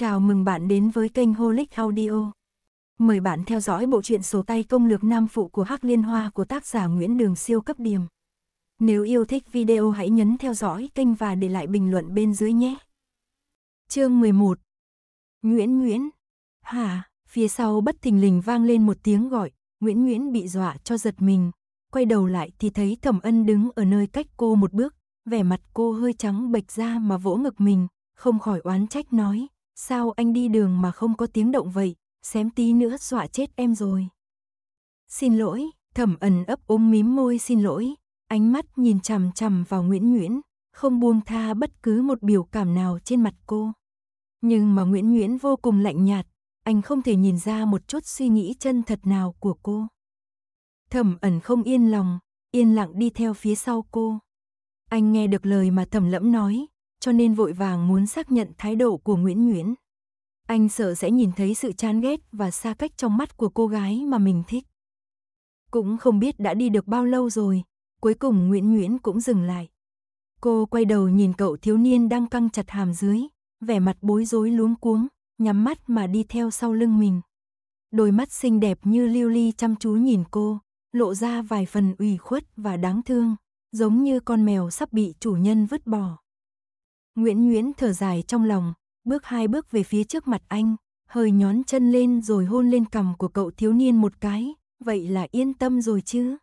Chào mừng bạn đến với kênh Holic Audio. Mời bạn theo dõi bộ truyện sổ tay công lược nam phụ của Hắc Liên Hoa của tác giả Nguyễn Đường Siêu cấp điểm. Nếu yêu thích video hãy nhấn theo dõi kênh và để lại bình luận bên dưới nhé. Chương 11 Nguyễn Nguyễn Hả, phía sau bất thình lình vang lên một tiếng gọi, Nguyễn Nguyễn bị dọa cho giật mình. Quay đầu lại thì thấy Thẩm Ân đứng ở nơi cách cô một bước, vẻ mặt cô hơi trắng bệch ra mà vỗ ngực mình, không khỏi oán trách nói, Sao anh đi đường mà không có tiếng động vậy, xém tí nữa dọa chết em rồi. Xin lỗi, thẩm ẩn ấp ôm mím môi xin lỗi, ánh mắt nhìn chằm chằm vào Nguyễn Nguyễn, không buông tha bất cứ một biểu cảm nào trên mặt cô. Nhưng mà Nguyễn Nguyễn vô cùng lạnh nhạt, anh không thể nhìn ra một chút suy nghĩ chân thật nào của cô. Thẩm ẩn không yên lòng, yên lặng đi theo phía sau cô. Anh nghe được lời mà thẩm lẫm nói, cho nên vội vàng muốn xác nhận thái độ của Nguyễn Nguyễn. Anh sợ sẽ nhìn thấy sự chán ghét và xa cách trong mắt của cô gái mà mình thích. Cũng không biết đã đi được bao lâu rồi, cuối cùng Nguyễn Nguyễn cũng dừng lại. Cô quay đầu nhìn cậu thiếu niên đang căng chặt hàm dưới, vẻ mặt bối rối luống cuống, nhắm mắt mà đi theo sau lưng mình. Đôi mắt xinh đẹp như lưu ly chăm chú nhìn cô, lộ ra vài phần ủy khuất và đáng thương, giống như con mèo sắp bị chủ nhân vứt bỏ. Nguyễn Nguyễn thở dài trong lòng, bước hai bước về phía trước mặt anh, hơi nhón chân lên rồi hôn lên cằm của cậu thiếu niên một cái, vậy là yên tâm rồi chứ.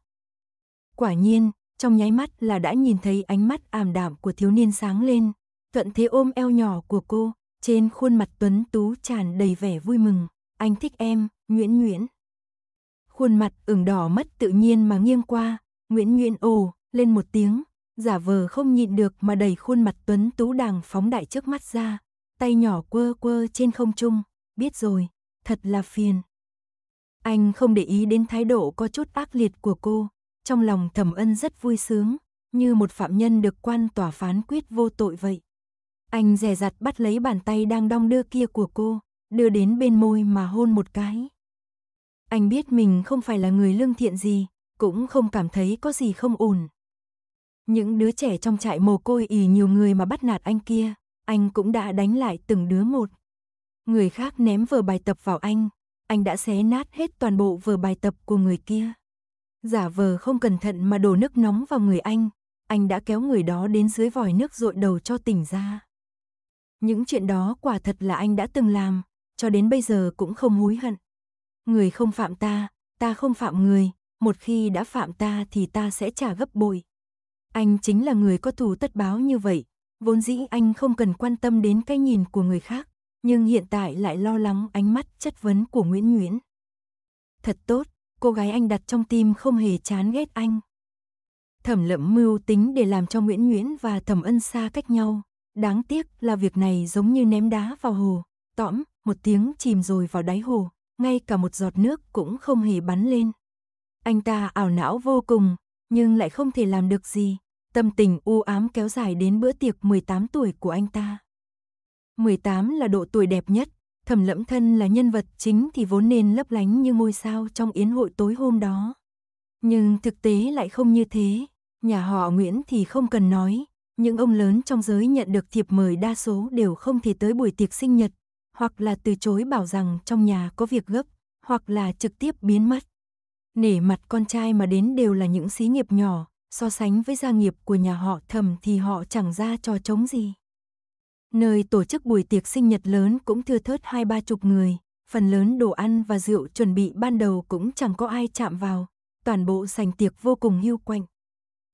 Quả nhiên, trong nháy mắt là đã nhìn thấy ánh mắt ảm đạm của thiếu niên sáng lên, thuận thế ôm eo nhỏ của cô, trên khuôn mặt tuấn tú tràn đầy vẻ vui mừng, anh thích em, Nguyễn Nguyễn. Khuôn mặt ửng đỏ mất tự nhiên mà nghiêng qua, Nguyễn Nguyễn ồ lên một tiếng, giả vờ không nhịn được mà đẩy khuôn mặt tuấn tú đàng phóng đại trước mắt ra, tay nhỏ quơ quơ trên không trung, biết rồi, thật là phiền. Anh không để ý đến thái độ có chút ác liệt của cô, trong lòng thẩm ân rất vui sướng, như một phạm nhân được quan tòa phán quyết vô tội vậy. Anh dè dặt bắt lấy bàn tay đang đong đưa kia của cô, đưa đến bên môi mà hôn một cái. Anh biết mình không phải là người lương thiện gì, cũng không cảm thấy có gì không ổn, những đứa trẻ trong trại mồ côi ì nhiều người mà bắt nạt anh kia, anh cũng đã đánh lại từng đứa một. Người khác ném vở bài tập vào anh, anh đã xé nát hết toàn bộ vở bài tập của người kia. Giả vờ không cẩn thận mà đổ nước nóng vào người anh, anh đã kéo người đó đến dưới vòi nước rội đầu cho tỉnh ra. Những chuyện đó quả thật là anh đã từng làm, cho đến bây giờ cũng không hối hận. Người không phạm ta, ta không phạm người, một khi đã phạm ta thì ta sẽ trả gấp bội. Anh chính là người có thù tất báo như vậy, vốn dĩ anh không cần quan tâm đến cái nhìn của người khác, nhưng hiện tại lại lo lắng ánh mắt chất vấn của Nguyễn Nguyễn. Thật tốt, cô gái anh đặt trong tim không hề chán ghét anh. Thẩm lậm mưu tính để làm cho Nguyễn Nguyễn và thẩm ân xa cách nhau. Đáng tiếc là việc này giống như ném đá vào hồ, tõm, một tiếng chìm rồi vào đáy hồ, ngay cả một giọt nước cũng không hề bắn lên. Anh ta ảo não vô cùng, nhưng lại không thể làm được gì. Tâm tình u ám kéo dài đến bữa tiệc 18 tuổi của anh ta. 18 là độ tuổi đẹp nhất, Thẩm Lẫm Thân là nhân vật chính thì vốn nên lấp lánh như ngôi sao trong yến hội tối hôm đó. Nhưng thực tế lại không như thế, nhà họ Nguyễn thì không cần nói, những ông lớn trong giới nhận được thiệp mời đa số đều không thể tới buổi tiệc sinh nhật, hoặc là từ chối bảo rằng trong nhà có việc gấp, hoặc là trực tiếp biến mất. Nể mặt con trai mà đến đều là những xí nghiệp nhỏ, so sánh với gia nghiệp của nhà họ thầm thì họ chẳng ra cho trống gì. Nơi tổ chức buổi tiệc sinh nhật lớn cũng thưa thớt hai ba chục người, phần lớn đồ ăn và rượu chuẩn bị ban đầu cũng chẳng có ai chạm vào, toàn bộ sành tiệc vô cùng hưu quạnh.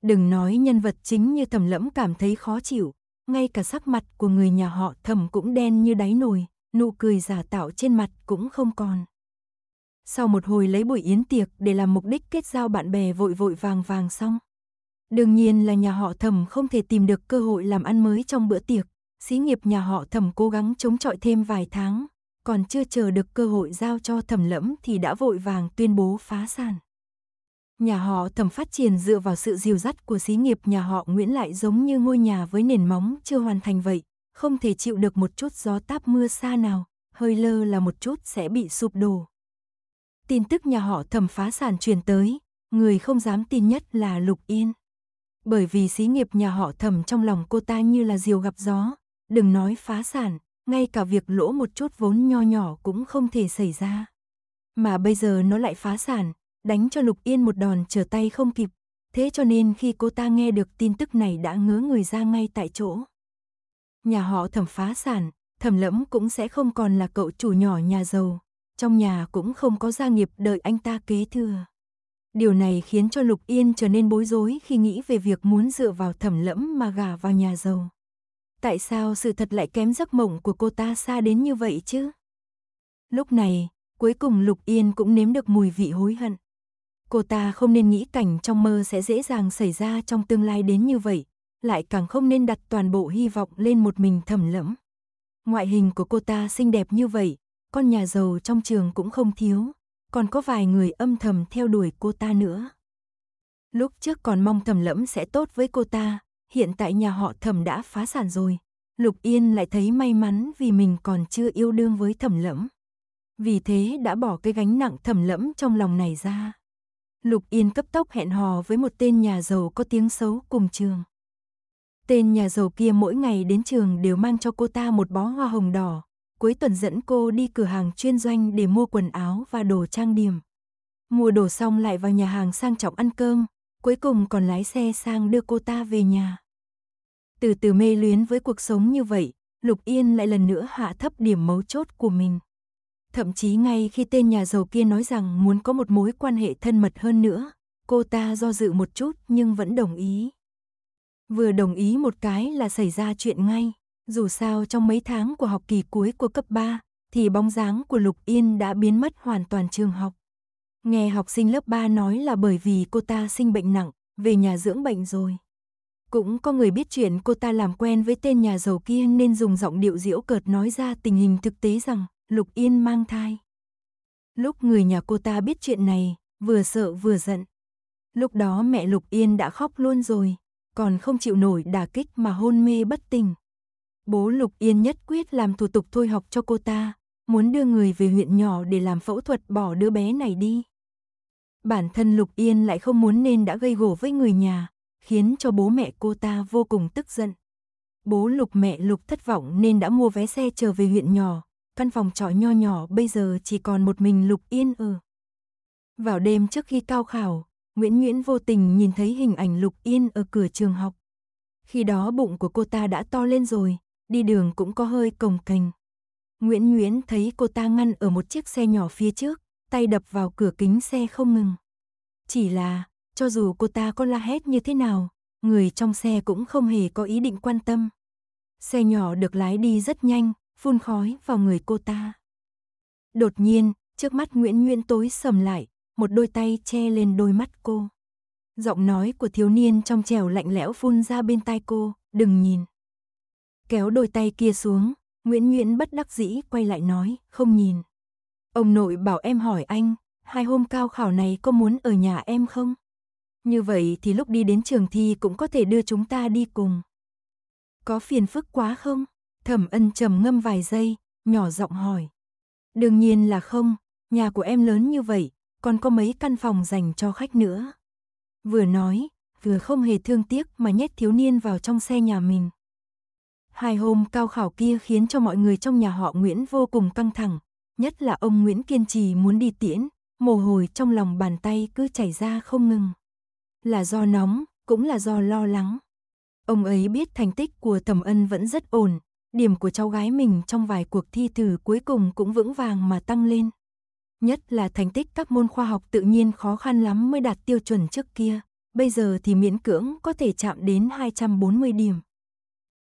Đừng nói nhân vật chính như thầm lẫm cảm thấy khó chịu, ngay cả sắc mặt của người nhà họ thầm cũng đen như đáy nồi, nụ cười giả tạo trên mặt cũng không còn. Sau một hồi lấy buổi yến tiệc để làm mục đích kết giao bạn bè vội vội vàng vàng xong, Đương nhiên là nhà họ thẩm không thể tìm được cơ hội làm ăn mới trong bữa tiệc. Xí nghiệp nhà họ thẩm cố gắng chống chọi thêm vài tháng, còn chưa chờ được cơ hội giao cho thẩm lẫm thì đã vội vàng tuyên bố phá sản. Nhà họ thẩm phát triển dựa vào sự diều dắt của xí nghiệp nhà họ Nguyễn lại giống như ngôi nhà với nền móng chưa hoàn thành vậy, không thể chịu được một chút gió táp mưa xa nào, hơi lơ là một chút sẽ bị sụp đổ. Tin tức nhà họ thẩm phá sản truyền tới, người không dám tin nhất là Lục Yên bởi vì xí nghiệp nhà họ thầm trong lòng cô ta như là diều gặp gió, đừng nói phá sản, ngay cả việc lỗ một chút vốn nho nhỏ cũng không thể xảy ra. Mà bây giờ nó lại phá sản, đánh cho Lục Yên một đòn trở tay không kịp, thế cho nên khi cô ta nghe được tin tức này đã ngứa người ra ngay tại chỗ. Nhà họ thầm phá sản, thầm lẫm cũng sẽ không còn là cậu chủ nhỏ nhà giàu, trong nhà cũng không có gia nghiệp đợi anh ta kế thừa. Điều này khiến cho Lục Yên trở nên bối rối khi nghĩ về việc muốn dựa vào thẩm lẫm mà gả vào nhà giàu. Tại sao sự thật lại kém giấc mộng của cô ta xa đến như vậy chứ? Lúc này, cuối cùng Lục Yên cũng nếm được mùi vị hối hận. Cô ta không nên nghĩ cảnh trong mơ sẽ dễ dàng xảy ra trong tương lai đến như vậy, lại càng không nên đặt toàn bộ hy vọng lên một mình thẩm lẫm. Ngoại hình của cô ta xinh đẹp như vậy, con nhà giàu trong trường cũng không thiếu, còn có vài người âm thầm theo đuổi cô ta nữa. Lúc trước còn mong thầm lẫm sẽ tốt với cô ta, hiện tại nhà họ thầm đã phá sản rồi. Lục Yên lại thấy may mắn vì mình còn chưa yêu đương với thầm lẫm. Vì thế đã bỏ cái gánh nặng thầm lẫm trong lòng này ra. Lục Yên cấp tốc hẹn hò với một tên nhà giàu có tiếng xấu cùng trường. Tên nhà giàu kia mỗi ngày đến trường đều mang cho cô ta một bó hoa hồng đỏ, cuối tuần dẫn cô đi cửa hàng chuyên doanh để mua quần áo và đồ trang điểm. Mua đồ xong lại vào nhà hàng sang trọng ăn cơm, cuối cùng còn lái xe sang đưa cô ta về nhà. Từ từ mê luyến với cuộc sống như vậy, Lục Yên lại lần nữa hạ thấp điểm mấu chốt của mình. Thậm chí ngay khi tên nhà giàu kia nói rằng muốn có một mối quan hệ thân mật hơn nữa, cô ta do dự một chút nhưng vẫn đồng ý. Vừa đồng ý một cái là xảy ra chuyện ngay. Dù sao trong mấy tháng của học kỳ cuối của cấp 3 thì bóng dáng của Lục Yên đã biến mất hoàn toàn trường học. Nghe học sinh lớp 3 nói là bởi vì cô ta sinh bệnh nặng, về nhà dưỡng bệnh rồi. Cũng có người biết chuyện cô ta làm quen với tên nhà giàu kia nên dùng giọng điệu diễu cợt nói ra tình hình thực tế rằng Lục Yên mang thai. Lúc người nhà cô ta biết chuyện này, vừa sợ vừa giận. Lúc đó mẹ Lục Yên đã khóc luôn rồi, còn không chịu nổi đả kích mà hôn mê bất tỉnh. Bố Lục Yên nhất quyết làm thủ tục thôi học cho cô ta, muốn đưa người về huyện nhỏ để làm phẫu thuật bỏ đứa bé này đi. Bản thân Lục Yên lại không muốn nên đã gây gổ với người nhà, khiến cho bố mẹ cô ta vô cùng tức giận. Bố Lục mẹ Lục thất vọng nên đã mua vé xe trở về huyện nhỏ, căn phòng trọ nho nhỏ bây giờ chỉ còn một mình Lục Yên ở. Vào đêm trước khi cao khảo, Nguyễn Nguyễn vô tình nhìn thấy hình ảnh Lục Yên ở cửa trường học. Khi đó bụng của cô ta đã to lên rồi, đi đường cũng có hơi cồng kềnh. Nguyễn Nguyễn thấy cô ta ngăn ở một chiếc xe nhỏ phía trước, tay đập vào cửa kính xe không ngừng. Chỉ là, cho dù cô ta có la hét như thế nào, người trong xe cũng không hề có ý định quan tâm. Xe nhỏ được lái đi rất nhanh, phun khói vào người cô ta. Đột nhiên, trước mắt Nguyễn Nguyễn tối sầm lại, một đôi tay che lên đôi mắt cô. Giọng nói của thiếu niên trong trèo lạnh lẽo phun ra bên tai cô, đừng nhìn. Kéo đôi tay kia xuống, Nguyễn Nguyễn bất đắc dĩ quay lại nói, không nhìn. Ông nội bảo em hỏi anh, hai hôm cao khảo này có muốn ở nhà em không? Như vậy thì lúc đi đến trường thi cũng có thể đưa chúng ta đi cùng. Có phiền phức quá không? Thẩm ân trầm ngâm vài giây, nhỏ giọng hỏi. Đương nhiên là không, nhà của em lớn như vậy, còn có mấy căn phòng dành cho khách nữa. Vừa nói, vừa không hề thương tiếc mà nhét thiếu niên vào trong xe nhà mình. Hai hôm cao khảo kia khiến cho mọi người trong nhà họ Nguyễn vô cùng căng thẳng, nhất là ông Nguyễn kiên trì muốn đi tiễn, mồ hôi trong lòng bàn tay cứ chảy ra không ngừng. Là do nóng, cũng là do lo lắng. Ông ấy biết thành tích của Thẩm Ân vẫn rất ổn, điểm của cháu gái mình trong vài cuộc thi thử cuối cùng cũng vững vàng mà tăng lên. Nhất là thành tích các môn khoa học tự nhiên khó khăn lắm mới đạt tiêu chuẩn trước kia, bây giờ thì miễn cưỡng có thể chạm đến 240 điểm.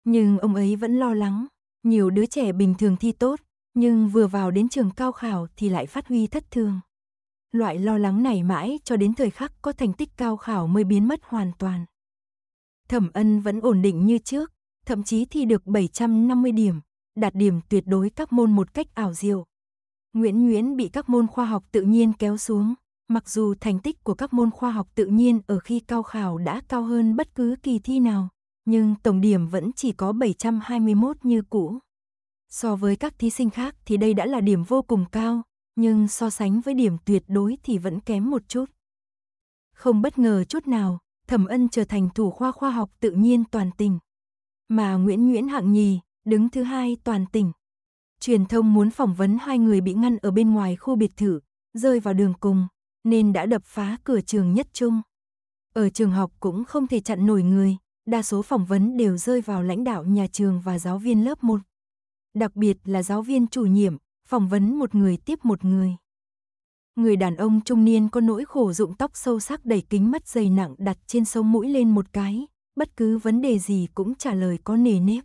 Nhưng ông ấy vẫn lo lắng, nhiều đứa trẻ bình thường thi tốt, nhưng vừa vào đến trường cao khảo thì lại phát huy thất thường. Loại lo lắng này mãi cho đến thời khắc có thành tích cao khảo mới biến mất hoàn toàn. Thẩm ân vẫn ổn định như trước, thậm chí thi được 750 điểm, đạt điểm tuyệt đối các môn một cách ảo diệu. Nguyễn Nguyễn bị các môn khoa học tự nhiên kéo xuống, mặc dù thành tích của các môn khoa học tự nhiên ở khi cao khảo đã cao hơn bất cứ kỳ thi nào, nhưng tổng điểm vẫn chỉ có 721 như cũ. So với các thí sinh khác thì đây đã là điểm vô cùng cao, nhưng so sánh với điểm tuyệt đối thì vẫn kém một chút. Không bất ngờ chút nào, Thẩm Ân trở thành thủ khoa khoa học tự nhiên toàn tỉnh, mà Nguyễn Nguyễn hạng nhì, đứng thứ hai toàn tỉnh. Truyền thông muốn phỏng vấn hai người bị ngăn ở bên ngoài khu biệt thự, rơi vào đường cùng, nên đã đập phá cửa trường nhất trung. Ở trường học cũng không thể chặn nổi người, đa số phỏng vấn đều rơi vào lãnh đạo nhà trường và giáo viên lớp 1. Đặc biệt là giáo viên chủ nhiệm, phỏng vấn một người tiếp một người. Người đàn ông trung niên có nỗi khổ rụng tóc sâu sắc đầy kính mắt dày nặng đặt trên sống mũi lên một cái, bất cứ vấn đề gì cũng trả lời có nề nếp.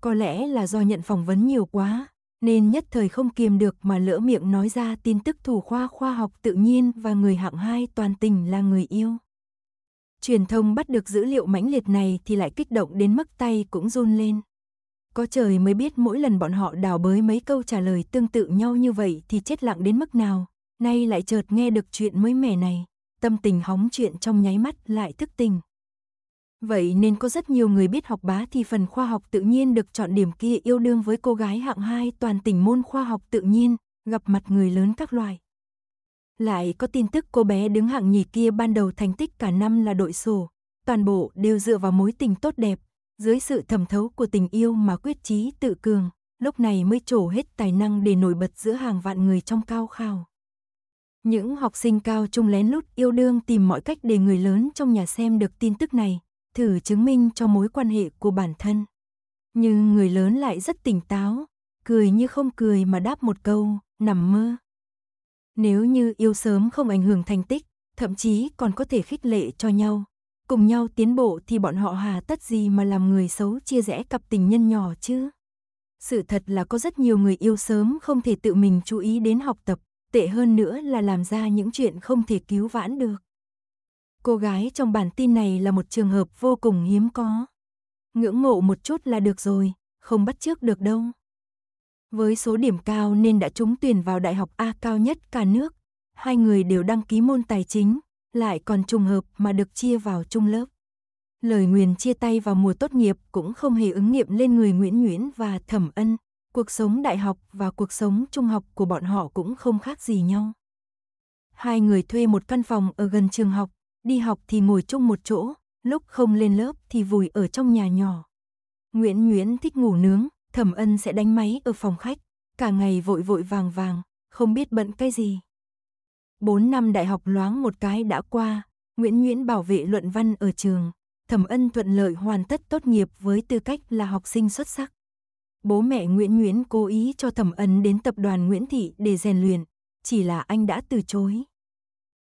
Có lẽ là do nhận phỏng vấn nhiều quá, nên nhất thời không kiềm được mà lỡ miệng nói ra tin tức thủ khoa khoa học tự nhiên và người hạng hai toàn tình là người yêu. Truyền thông bắt được dữ liệu mãnh liệt này thì lại kích động đến mức tay cũng run lên. Có trời mới biết mỗi lần bọn họ đào bới mấy câu trả lời tương tự nhau như vậy thì chết lặng đến mức nào. Nay lại chợt nghe được chuyện mới mẻ này, tâm tình hóng chuyện trong nháy mắt lại thức tình. Vậy nên có rất nhiều người biết học bá thì phần khoa học tự nhiên được chọn điểm kia yêu đương với cô gái hạng 2 toàn tỉnh môn khoa học tự nhiên, gặp mặt người lớn các loài lại có tin tức cô bé đứng hạng nhì kia ban đầu thành tích cả năm là đội sổ, toàn bộ đều dựa vào mối tình tốt đẹp, dưới sự thẩm thấu của tình yêu mà quyết chí tự cường, lúc này mới trổ hết tài năng để nổi bật giữa hàng vạn người trong cao khảo. Những học sinh cao trung lén lút yêu đương tìm mọi cách để người lớn trong nhà xem được tin tức này, thử chứng minh cho mối quan hệ của bản thân. Nhưng người lớn lại rất tỉnh táo, cười như không cười mà đáp một câu, nằm mơ. Nếu như yêu sớm không ảnh hưởng thành tích, thậm chí còn có thể khích lệ cho nhau, cùng nhau tiến bộ thì bọn họ hà tất gì mà làm người xấu chia rẽ cặp tình nhân nhỏ chứ? Sự thật là có rất nhiều người yêu sớm không thể tự mình chú ý đến học tập, tệ hơn nữa là làm ra những chuyện không thể cứu vãn được. Cô gái trong bản tin này là một trường hợp vô cùng hiếm có. Ngưỡng mộ một chút là được rồi, không bắt chước được đâu. Với số điểm cao nên đã trúng tuyển vào đại học A cao nhất cả nước. Hai người đều đăng ký môn tài chính, lại còn trùng hợp mà được chia vào chung lớp. Lời nguyền chia tay vào mùa tốt nghiệp cũng không hề ứng nghiệm lên người Nguyễn Nguyễn và Thẩm Ân. Cuộc sống đại học và cuộc sống trung học của bọn họ cũng không khác gì nhau. Hai người thuê một căn phòng ở gần trường học, đi học thì ngồi chung một chỗ, lúc không lên lớp thì vùi ở trong nhà nhỏ. Nguyễn Nguyễn thích ngủ nướng, Thẩm ân sẽ đánh máy ở phòng khách, cả ngày vội vội vàng vàng, không biết bận cái gì. Bốn năm đại học loáng một cái đã qua, Nguyễn Nguyễn bảo vệ luận văn ở trường, Thẩm Ân thuận lợi hoàn tất tốt nghiệp với tư cách là học sinh xuất sắc. Bố mẹ Nguyễn Nguyễn cố ý cho Thẩm Ân đến tập đoàn Nguyễn Thị để rèn luyện, chỉ là anh đã từ chối.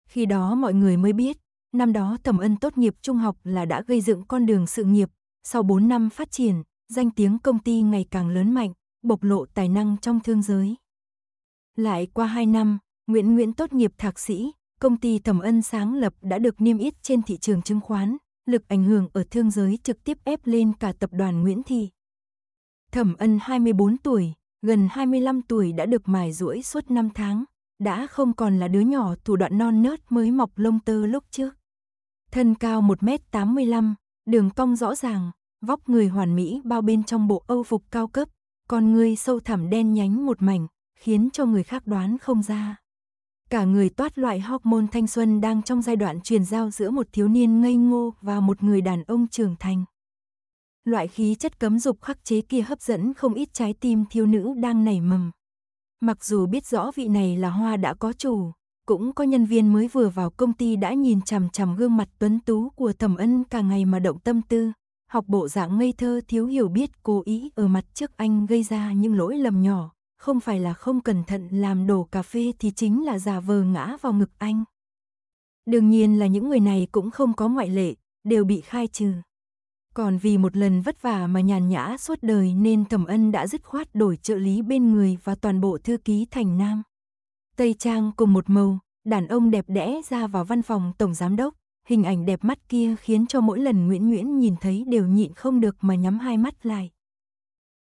Khi đó mọi người mới biết, năm đó Thẩm Ân tốt nghiệp trung học là đã gây dựng con đường sự nghiệp, sau 4 năm phát triển, danh tiếng công ty ngày càng lớn mạnh, bộc lộ tài năng trong thương giới. Lại qua 2 năm, Nguyễn Nguyễn tốt nghiệp thạc sĩ, công ty Thẩm Ân sáng lập đã được niêm yết trên thị trường chứng khoán, lực ảnh hưởng ở thương giới trực tiếp ép lên cả tập đoàn Nguyễn Thị. Thẩm Ân 24 tuổi, gần 25 tuổi đã được mài rũi suốt 5 tháng, đã không còn là đứa nhỏ thủ đoạn non nớt mới mọc lông tơ lúc trước. Thân cao 1m85, đường cong rõ ràng, vóc người hoàn mỹ bao bên trong bộ âu phục cao cấp, con người sâu thẳm đen nhánh một mảnh, khiến cho người khác đoán không ra. Cả người toát loại hormone thanh xuân đang trong giai đoạn truyền giao giữa một thiếu niên ngây ngô và một người đàn ông trưởng thành. Loại khí chất cấm dục khắc chế kia hấp dẫn không ít trái tim thiếu nữ đang nảy mầm. Mặc dù biết rõ vị này là hoa đã có chủ, cũng có nhân viên mới vừa vào công ty đã nhìn chằm chằm gương mặt tuấn tú của thẩm ân cả ngày mà động tâm tư học bộ dạng ngây thơ thiếu hiểu biết cố ý ở mặt trước anh gây ra những lỗi lầm nhỏ, không phải là không cẩn thận làm đổ cà phê thì chính là giả vờ ngã vào ngực anh. Đương nhiên là những người này cũng không có ngoại lệ, đều bị khai trừ. Còn vì một lần vất vả mà nhàn nhã suốt đời nên Thẩm Ân đã dứt khoát đổi trợ lý bên người và toàn bộ thư ký thành nam. Tây trang cùng một màu, đàn ông đẹp đẽ ra vào văn phòng tổng giám đốc, hình ảnh đẹp mắt kia khiến cho mỗi lần Nguyễn Nguyễn nhìn thấy đều nhịn không được mà nhắm hai mắt lại.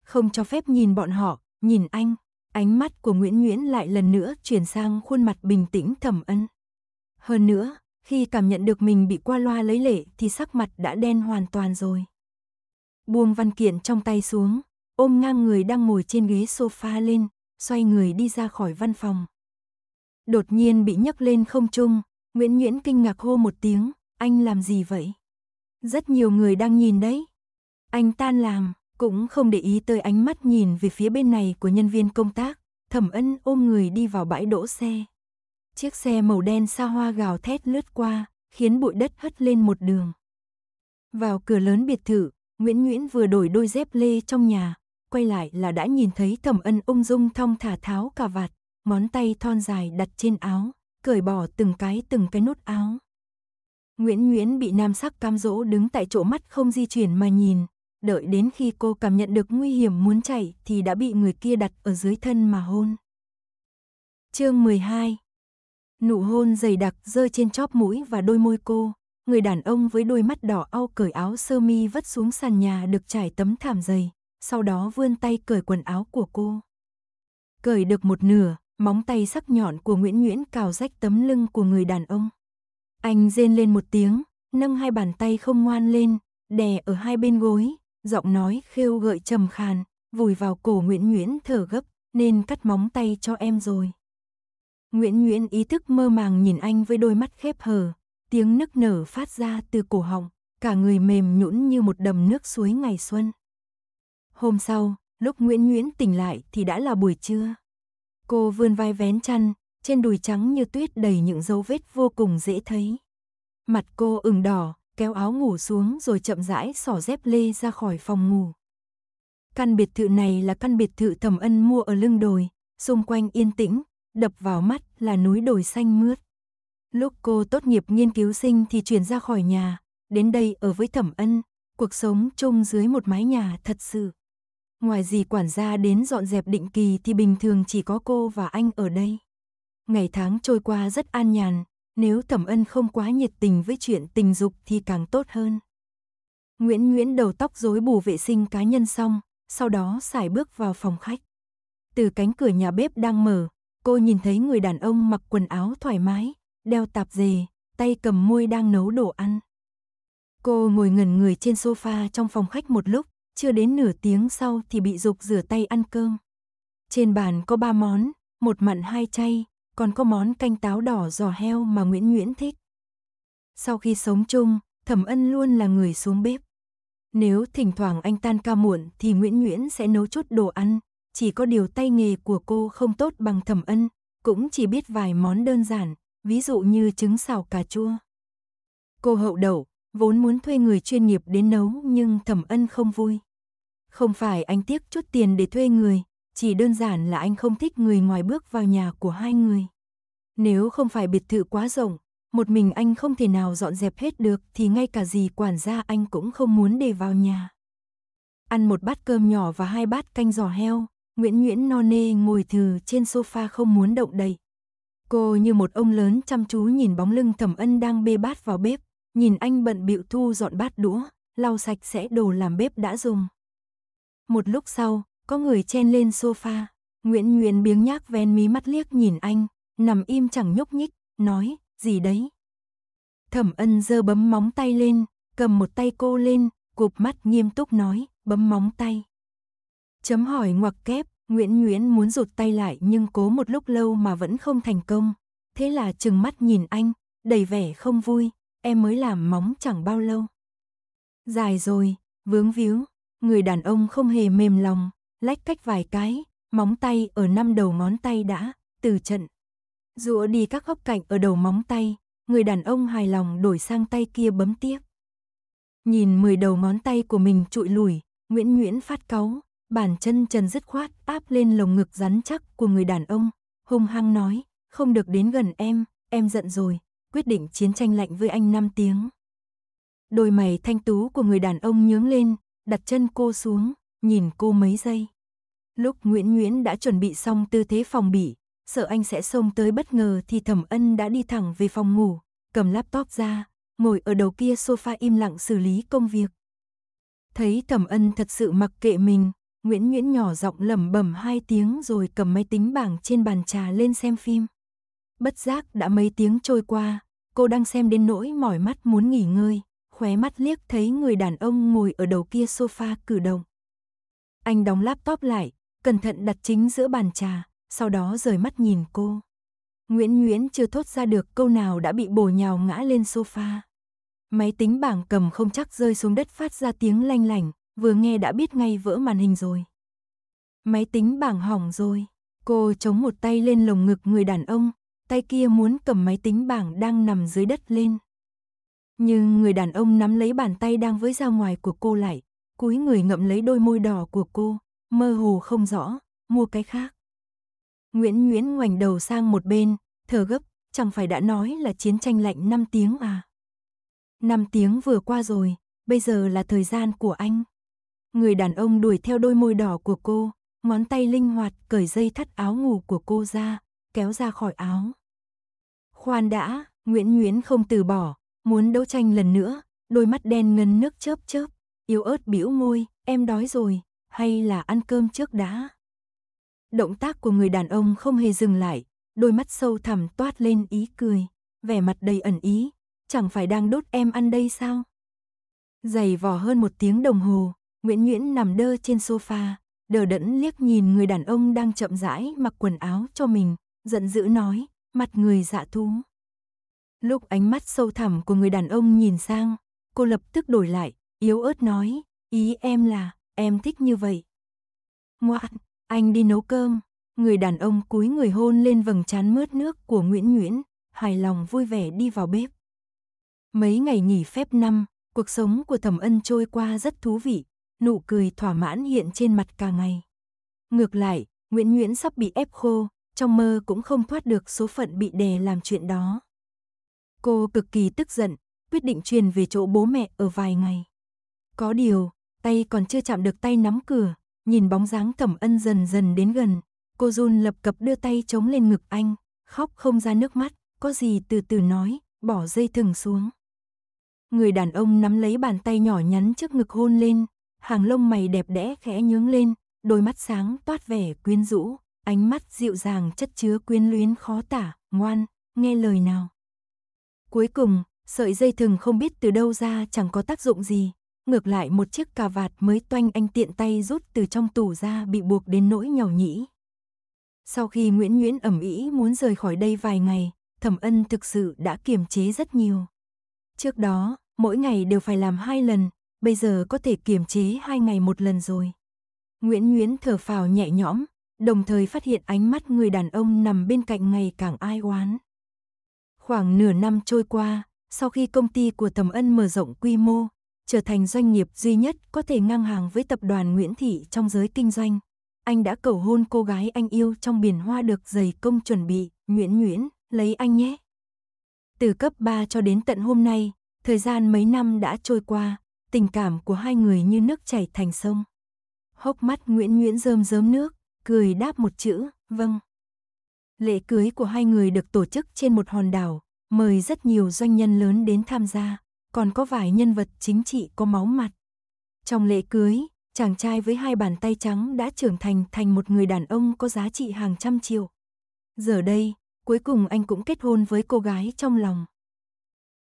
Không cho phép nhìn bọn họ, nhìn anh, ánh mắt của Nguyễn Nguyễn lại lần nữa chuyển sang khuôn mặt bình tĩnh thầm ân. Hơn nữa, khi cảm nhận được mình bị qua loa lấy lệ thì sắc mặt đã đen hoàn toàn rồi. Buông văn kiện trong tay xuống, ôm ngang người đang ngồi trên ghế sofa lên, xoay người đi ra khỏi văn phòng. Đột nhiên bị nhấc lên không trung, Nguyễn Nhuyễn kinh ngạc hô một tiếng, anh làm gì vậy? Rất nhiều người đang nhìn đấy. Anh tan làm, cũng không để ý tới ánh mắt nhìn về phía bên này của nhân viên công tác, thẩm ân ôm người đi vào bãi đỗ xe. Chiếc xe màu đen xa hoa gào thét lướt qua, khiến bụi đất hất lên một đường. Vào cửa lớn biệt thự, Nguyễn Nguyễn vừa đổi đôi dép lê trong nhà, quay lại là đã nhìn thấy thẩm ân ung dung thong thả tháo cà vạt, món tay thon dài đặt trên áo cởi bỏ từng cái từng cái nút áo. Nguyễn Nguyễn bị nam sắc cam dỗ đứng tại chỗ mắt không di chuyển mà nhìn, đợi đến khi cô cảm nhận được nguy hiểm muốn chạy thì đã bị người kia đặt ở dưới thân mà hôn. Chương 12 Nụ hôn dày đặc rơi trên chóp mũi và đôi môi cô, người đàn ông với đôi mắt đỏ au cởi áo sơ mi vất xuống sàn nhà được trải tấm thảm dày, sau đó vươn tay cởi quần áo của cô. Cởi được một nửa, Móng tay sắc nhọn của Nguyễn Nguyễn cào rách tấm lưng của người đàn ông. Anh rên lên một tiếng, nâng hai bàn tay không ngoan lên, đè ở hai bên gối, giọng nói khêu gợi trầm khàn, vùi vào cổ Nguyễn Nguyễn thở gấp, nên cắt móng tay cho em rồi. Nguyễn Nguyễn ý thức mơ màng nhìn anh với đôi mắt khép hờ, tiếng nức nở phát ra từ cổ họng, cả người mềm nhũn như một đầm nước suối ngày xuân. Hôm sau, lúc Nguyễn Nguyễn tỉnh lại thì đã là buổi trưa. Cô vươn vai vén chăn, trên đùi trắng như tuyết đầy những dấu vết vô cùng dễ thấy. Mặt cô ửng đỏ, kéo áo ngủ xuống rồi chậm rãi xỏ dép lê ra khỏi phòng ngủ. Căn biệt thự này là căn biệt thự thẩm ân mua ở lưng đồi, xung quanh yên tĩnh, đập vào mắt là núi đồi xanh mướt. Lúc cô tốt nghiệp nghiên cứu sinh thì chuyển ra khỏi nhà, đến đây ở với thẩm ân, cuộc sống chung dưới một mái nhà thật sự Ngoài gì quản gia đến dọn dẹp định kỳ thì bình thường chỉ có cô và anh ở đây. Ngày tháng trôi qua rất an nhàn, nếu Thẩm Ân không quá nhiệt tình với chuyện tình dục thì càng tốt hơn. Nguyễn Nguyễn đầu tóc rối bù vệ sinh cá nhân xong, sau đó xài bước vào phòng khách. Từ cánh cửa nhà bếp đang mở, cô nhìn thấy người đàn ông mặc quần áo thoải mái, đeo tạp dề, tay cầm muôi đang nấu đồ ăn. Cô ngồi ngẩn người trên sofa trong phòng khách một lúc, chưa đến nửa tiếng sau thì bị dục rửa tay ăn cơm. Trên bàn có ba món, một mặn hai chay, còn có món canh táo đỏ giò heo mà Nguyễn Nguyễn thích. Sau khi sống chung, Thẩm Ân luôn là người xuống bếp. Nếu thỉnh thoảng anh tan ca muộn thì Nguyễn Nguyễn sẽ nấu chút đồ ăn, chỉ có điều tay nghề của cô không tốt bằng Thẩm Ân, cũng chỉ biết vài món đơn giản, ví dụ như trứng xào cà chua. Cô hậu đậu, Vốn muốn thuê người chuyên nghiệp đến nấu nhưng thẩm ân không vui. Không phải anh tiếc chút tiền để thuê người, chỉ đơn giản là anh không thích người ngoài bước vào nhà của hai người. Nếu không phải biệt thự quá rộng, một mình anh không thể nào dọn dẹp hết được thì ngay cả gì quản gia anh cũng không muốn để vào nhà. Ăn một bát cơm nhỏ và hai bát canh giò heo, Nguyễn nhuyễn no nê ngồi thừ trên sofa không muốn động đậy. Cô như một ông lớn chăm chú nhìn bóng lưng thẩm ân đang bê bát vào bếp, nhìn anh bận bịu thu dọn bát đũa, lau sạch sẽ đồ làm bếp đã dùng. Một lúc sau, có người chen lên sofa, Nguyễn Nguyễn biếng nhác ven mí mắt liếc nhìn anh, nằm im chẳng nhúc nhích, nói, gì đấy. Thẩm ân giơ bấm móng tay lên, cầm một tay cô lên, cụp mắt nghiêm túc nói, bấm móng tay. Chấm hỏi ngoặc kép, Nguyễn Nguyễn muốn rụt tay lại nhưng cố một lúc lâu mà vẫn không thành công. Thế là chừng mắt nhìn anh, đầy vẻ không vui, em mới làm móng chẳng bao lâu. Dài rồi, vướng víu, người đàn ông không hề mềm lòng, lách cách vài cái, móng tay ở năm đầu ngón tay đã, từ trận. Rũa đi các góc cạnh ở đầu móng tay, người đàn ông hài lòng đổi sang tay kia bấm tiếp. Nhìn mười đầu ngón tay của mình trụi lùi Nguyễn Nguyễn phát cáu, bàn chân Trần dứt khoát áp lên lồng ngực rắn chắc của người đàn ông, hung hăng nói, không được đến gần em, em giận rồi, quyết định chiến tranh lạnh với anh 5 tiếng. Đôi mày thanh tú của người đàn ông nhướng lên, đặt chân cô xuống, nhìn cô mấy giây. Lúc Nguyễn Nguyễn đã chuẩn bị xong tư thế phòng bị, sợ anh sẽ xông tới bất ngờ thì Thẩm Ân đã đi thẳng về phòng ngủ, cầm laptop ra, ngồi ở đầu kia sofa im lặng xử lý công việc. Thấy Thẩm Ân thật sự mặc kệ mình, Nguyễn Nguyễn nhỏ giọng lẩm bẩm hai tiếng rồi cầm máy tính bảng trên bàn trà lên xem phim. Bất giác đã mấy tiếng trôi qua, cô đang xem đến nỗi mỏi mắt muốn nghỉ ngơi, khóe mắt liếc thấy người đàn ông ngồi ở đầu kia sofa cử động. Anh đóng laptop lại, cẩn thận đặt chính giữa bàn trà, sau đó rời mắt nhìn cô. Nguyễn Nguyễn chưa thốt ra được câu nào đã bị bổ nhào ngã lên sofa. Máy tính bảng cầm không chắc rơi xuống đất phát ra tiếng lanh lảnh, vừa nghe đã biết ngay vỡ màn hình rồi. Máy tính bảng hỏng rồi, cô chống một tay lên lồng ngực người đàn ông, tay kia muốn cầm máy tính bảng đang nằm dưới đất lên. Nhưng người đàn ông nắm lấy bàn tay đang với ra ngoài của cô lại, cúi người ngậm lấy đôi môi đỏ của cô, mơ hồ không rõ, mua cái khác. Nguyễn Nguyễn ngoảnh đầu sang một bên, thở gấp, chẳng phải đã nói là chiến tranh lạnh 5 tiếng à. 5 tiếng vừa qua rồi, bây giờ là thời gian của anh. Người đàn ông đuổi theo đôi môi đỏ của cô, ngón tay linh hoạt cởi dây thắt áo ngủ của cô ra, kéo ra khỏi áo. Khoan đã, Nguyễn Nguyễn không từ bỏ, muốn đấu tranh lần nữa, đôi mắt đen ngân nước chớp chớp, yếu ớt biểu môi, em đói rồi, hay là ăn cơm trước đã. Động tác của người đàn ông không hề dừng lại, đôi mắt sâu thẳm toát lên ý cười, vẻ mặt đầy ẩn ý, chẳng phải đang đốt em ăn đây sao? Dày vò hơn một tiếng đồng hồ, Nguyễn Nguyễn nằm đơ trên sofa, đờ đẫn liếc nhìn người đàn ông đang chậm rãi mặc quần áo cho mình, giận dữ nói, mặt người dạ thú. Lúc ánh mắt sâu thẳm của người đàn ông nhìn sang, cô lập tức đổi lại, yếu ớt nói, ý em là, em thích như vậy. Ngoạn, anh đi nấu cơm. Người đàn ông cúi người hôn lên vầng trán mướt nước của Nguyễn Nguyễn, hài lòng vui vẻ đi vào bếp. Mấy ngày nghỉ phép năm, cuộc sống của Thẩm Ân trôi qua rất thú vị, nụ cười thỏa mãn hiện trên mặt cả ngày. Ngược lại, Nguyễn Nguyễn sắp bị ép khô, trong mơ cũng không thoát được số phận bị đè làm chuyện đó. Cô cực kỳ tức giận, quyết định truyền về chỗ bố mẹ ở vài ngày. Có điều, tay còn chưa chạm được tay nắm cửa, nhìn bóng dáng Thẩm Ân dần dần đến gần, cô run lập cập đưa tay chống lên ngực anh, khóc không ra nước mắt, có gì từ từ nói, bỏ dây thừng xuống. Người đàn ông nắm lấy bàn tay nhỏ nhắn trước ngực hôn lên, hàng lông mày đẹp đẽ khẽ nhướng lên, đôi mắt sáng toát vẻ quyến rũ ánh mắt dịu dàng chất chứa quyến luyến khó tả, ngoan, nghe lời nào. Cuối cùng, sợi dây thừng không biết từ đâu ra chẳng có tác dụng gì, ngược lại một chiếc cà vạt mới toanh anh tiện tay rút từ trong tủ ra bị buộc đến nỗi nhỏ nhĩ. Sau khi Nguyễn Nguyễn ẩm ý muốn rời khỏi đây vài ngày, thẩm ân thực sự đã kiềm chế rất nhiều. Trước đó, mỗi ngày đều phải làm hai lần, bây giờ có thể kiềm chế hai ngày một lần rồi. Nguyễn Nguyễn thở phào nhẹ nhõm, đồng thời phát hiện ánh mắt người đàn ông nằm bên cạnh ngày càng ai oán. Khoảng nửa năm trôi qua, sau khi công ty của thẩm Ân mở rộng quy mô, trở thành doanh nghiệp duy nhất có thể ngang hàng với tập đoàn Nguyễn Thị trong giới kinh doanh, anh đã cầu hôn cô gái anh yêu trong biển hoa được giày công chuẩn bị, Nguyễn Nguyễn, lấy anh nhé. Từ cấp 3 cho đến tận hôm nay, thời gian mấy năm đã trôi qua, tình cảm của hai người như nước chảy thành sông. Hốc mắt Nguyễn Nguyễn rơm rớm nước, cười đáp một chữ, vâng. Lễ cưới của hai người được tổ chức trên một hòn đảo, mời rất nhiều doanh nhân lớn đến tham gia, còn có vài nhân vật chính trị có máu mặt. Trong lễ cưới, chàng trai với hai bàn tay trắng đã trưởng thành thành một người đàn ông có giá trị hàng trăm triệu. Giờ đây, cuối cùng anh cũng kết hôn với cô gái trong lòng.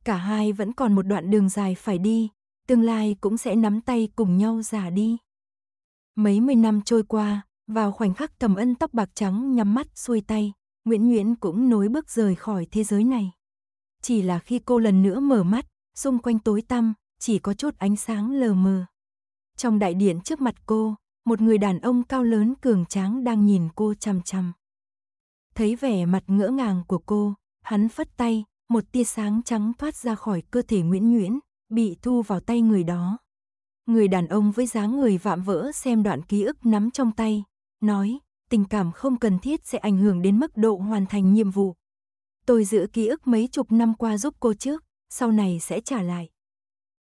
Cả hai vẫn còn một đoạn đường dài phải đi, tương lai cũng sẽ nắm tay cùng nhau già đi. Mấy mươi năm trôi qua, vào khoảnh khắc Thẩm Ân tóc bạc trắng nhắm mắt xuôi tay, Nguyễn Nguyễn cũng nối bước rời khỏi thế giới này. Chỉ là khi cô lần nữa mở mắt, xung quanh tối tăm, chỉ có chút ánh sáng lờ mờ. Trong đại điện trước mặt cô, một người đàn ông cao lớn cường tráng đang nhìn cô chằm chằm. Thấy vẻ mặt ngỡ ngàng của cô, hắn phất tay, một tia sáng trắng thoát ra khỏi cơ thể Nguyễn Nguyễn, bị thu vào tay người đó. Người đàn ông với dáng người vạm vỡ xem đoạn ký ức nắm trong tay, nói, tình cảm không cần thiết sẽ ảnh hưởng đến mức độ hoàn thành nhiệm vụ. Tôi giữ ký ức mấy chục năm qua giúp cô trước, sau này sẽ trả lại.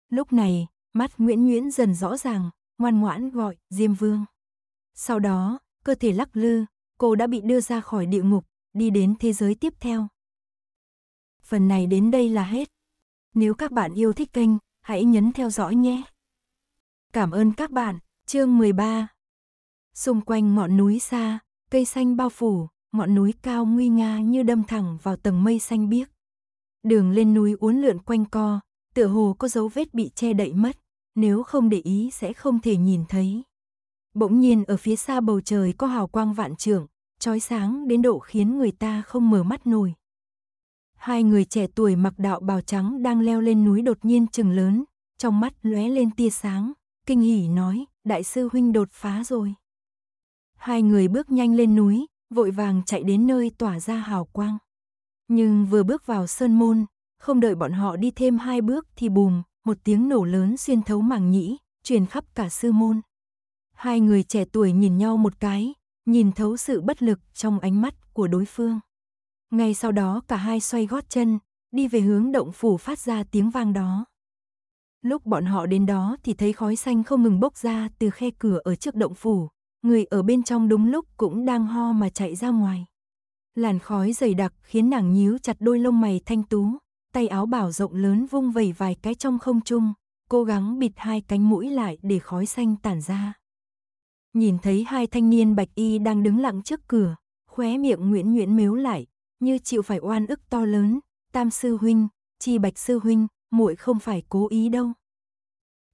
Lúc này, mắt Nguyễn Nguyễn dần rõ ràng, ngoan ngoãn gọi Diêm Vương. Sau đó, cơ thể lắc lư, cô đã bị đưa ra khỏi địa ngục, đi đến thế giới tiếp theo. Phần này đến đây là hết. Nếu các bạn yêu thích kênh, hãy nhấn theo dõi nhé. Cảm ơn các bạn, chương 13. Xung quanh ngọn núi xa, cây xanh bao phủ, ngọn núi cao nguy nga như đâm thẳng vào tầng mây xanh biếc. Đường lên núi uốn lượn quanh co, tựa hồ có dấu vết bị che đậy mất, nếu không để ý sẽ không thể nhìn thấy. Bỗng nhiên ở phía xa bầu trời có hào quang vạn trượng, trói sáng đến độ khiến người ta không mở mắt nổi. Hai người trẻ tuổi mặc đạo bào trắng đang leo lên núi đột nhiên chừng lớn, trong mắt lóe lên tia sáng, kinh hỉ nói, đại sư huynh đột phá rồi. Hai người bước nhanh lên núi, vội vàng chạy đến nơi tỏa ra hào quang. Nhưng vừa bước vào sơn môn, không đợi bọn họ đi thêm hai bước thì bùm, một tiếng nổ lớn xuyên thấu màng nhĩ, truyền khắp cả sư môn. Hai người trẻ tuổi nhìn nhau một cái, nhìn thấu sự bất lực trong ánh mắt của đối phương. Ngay sau đó cả hai xoay gót chân, đi về hướng động phủ phát ra tiếng vang đó. Lúc bọn họ đến đó thì thấy khói xanh không ngừng bốc ra từ khe cửa ở trước động phủ, người ở bên trong đúng lúc cũng đang ho mà chạy ra ngoài. Làn khói dày đặc khiến nàng nhíu chặt đôi lông mày thanh tú, tay áo bảo rộng lớn vung vẩy vài cái trong không trung, cố gắng bịt hai cánh mũi lại để khói xanh tản ra. Nhìn thấy hai thanh niên bạch y đang đứng lặng trước cửa, khóe miệng Nguyễn Nguyễn mếu lại, như chịu phải oan ức to lớn, tam sư huynh, chi bạch sư huynh, muội không phải cố ý đâu.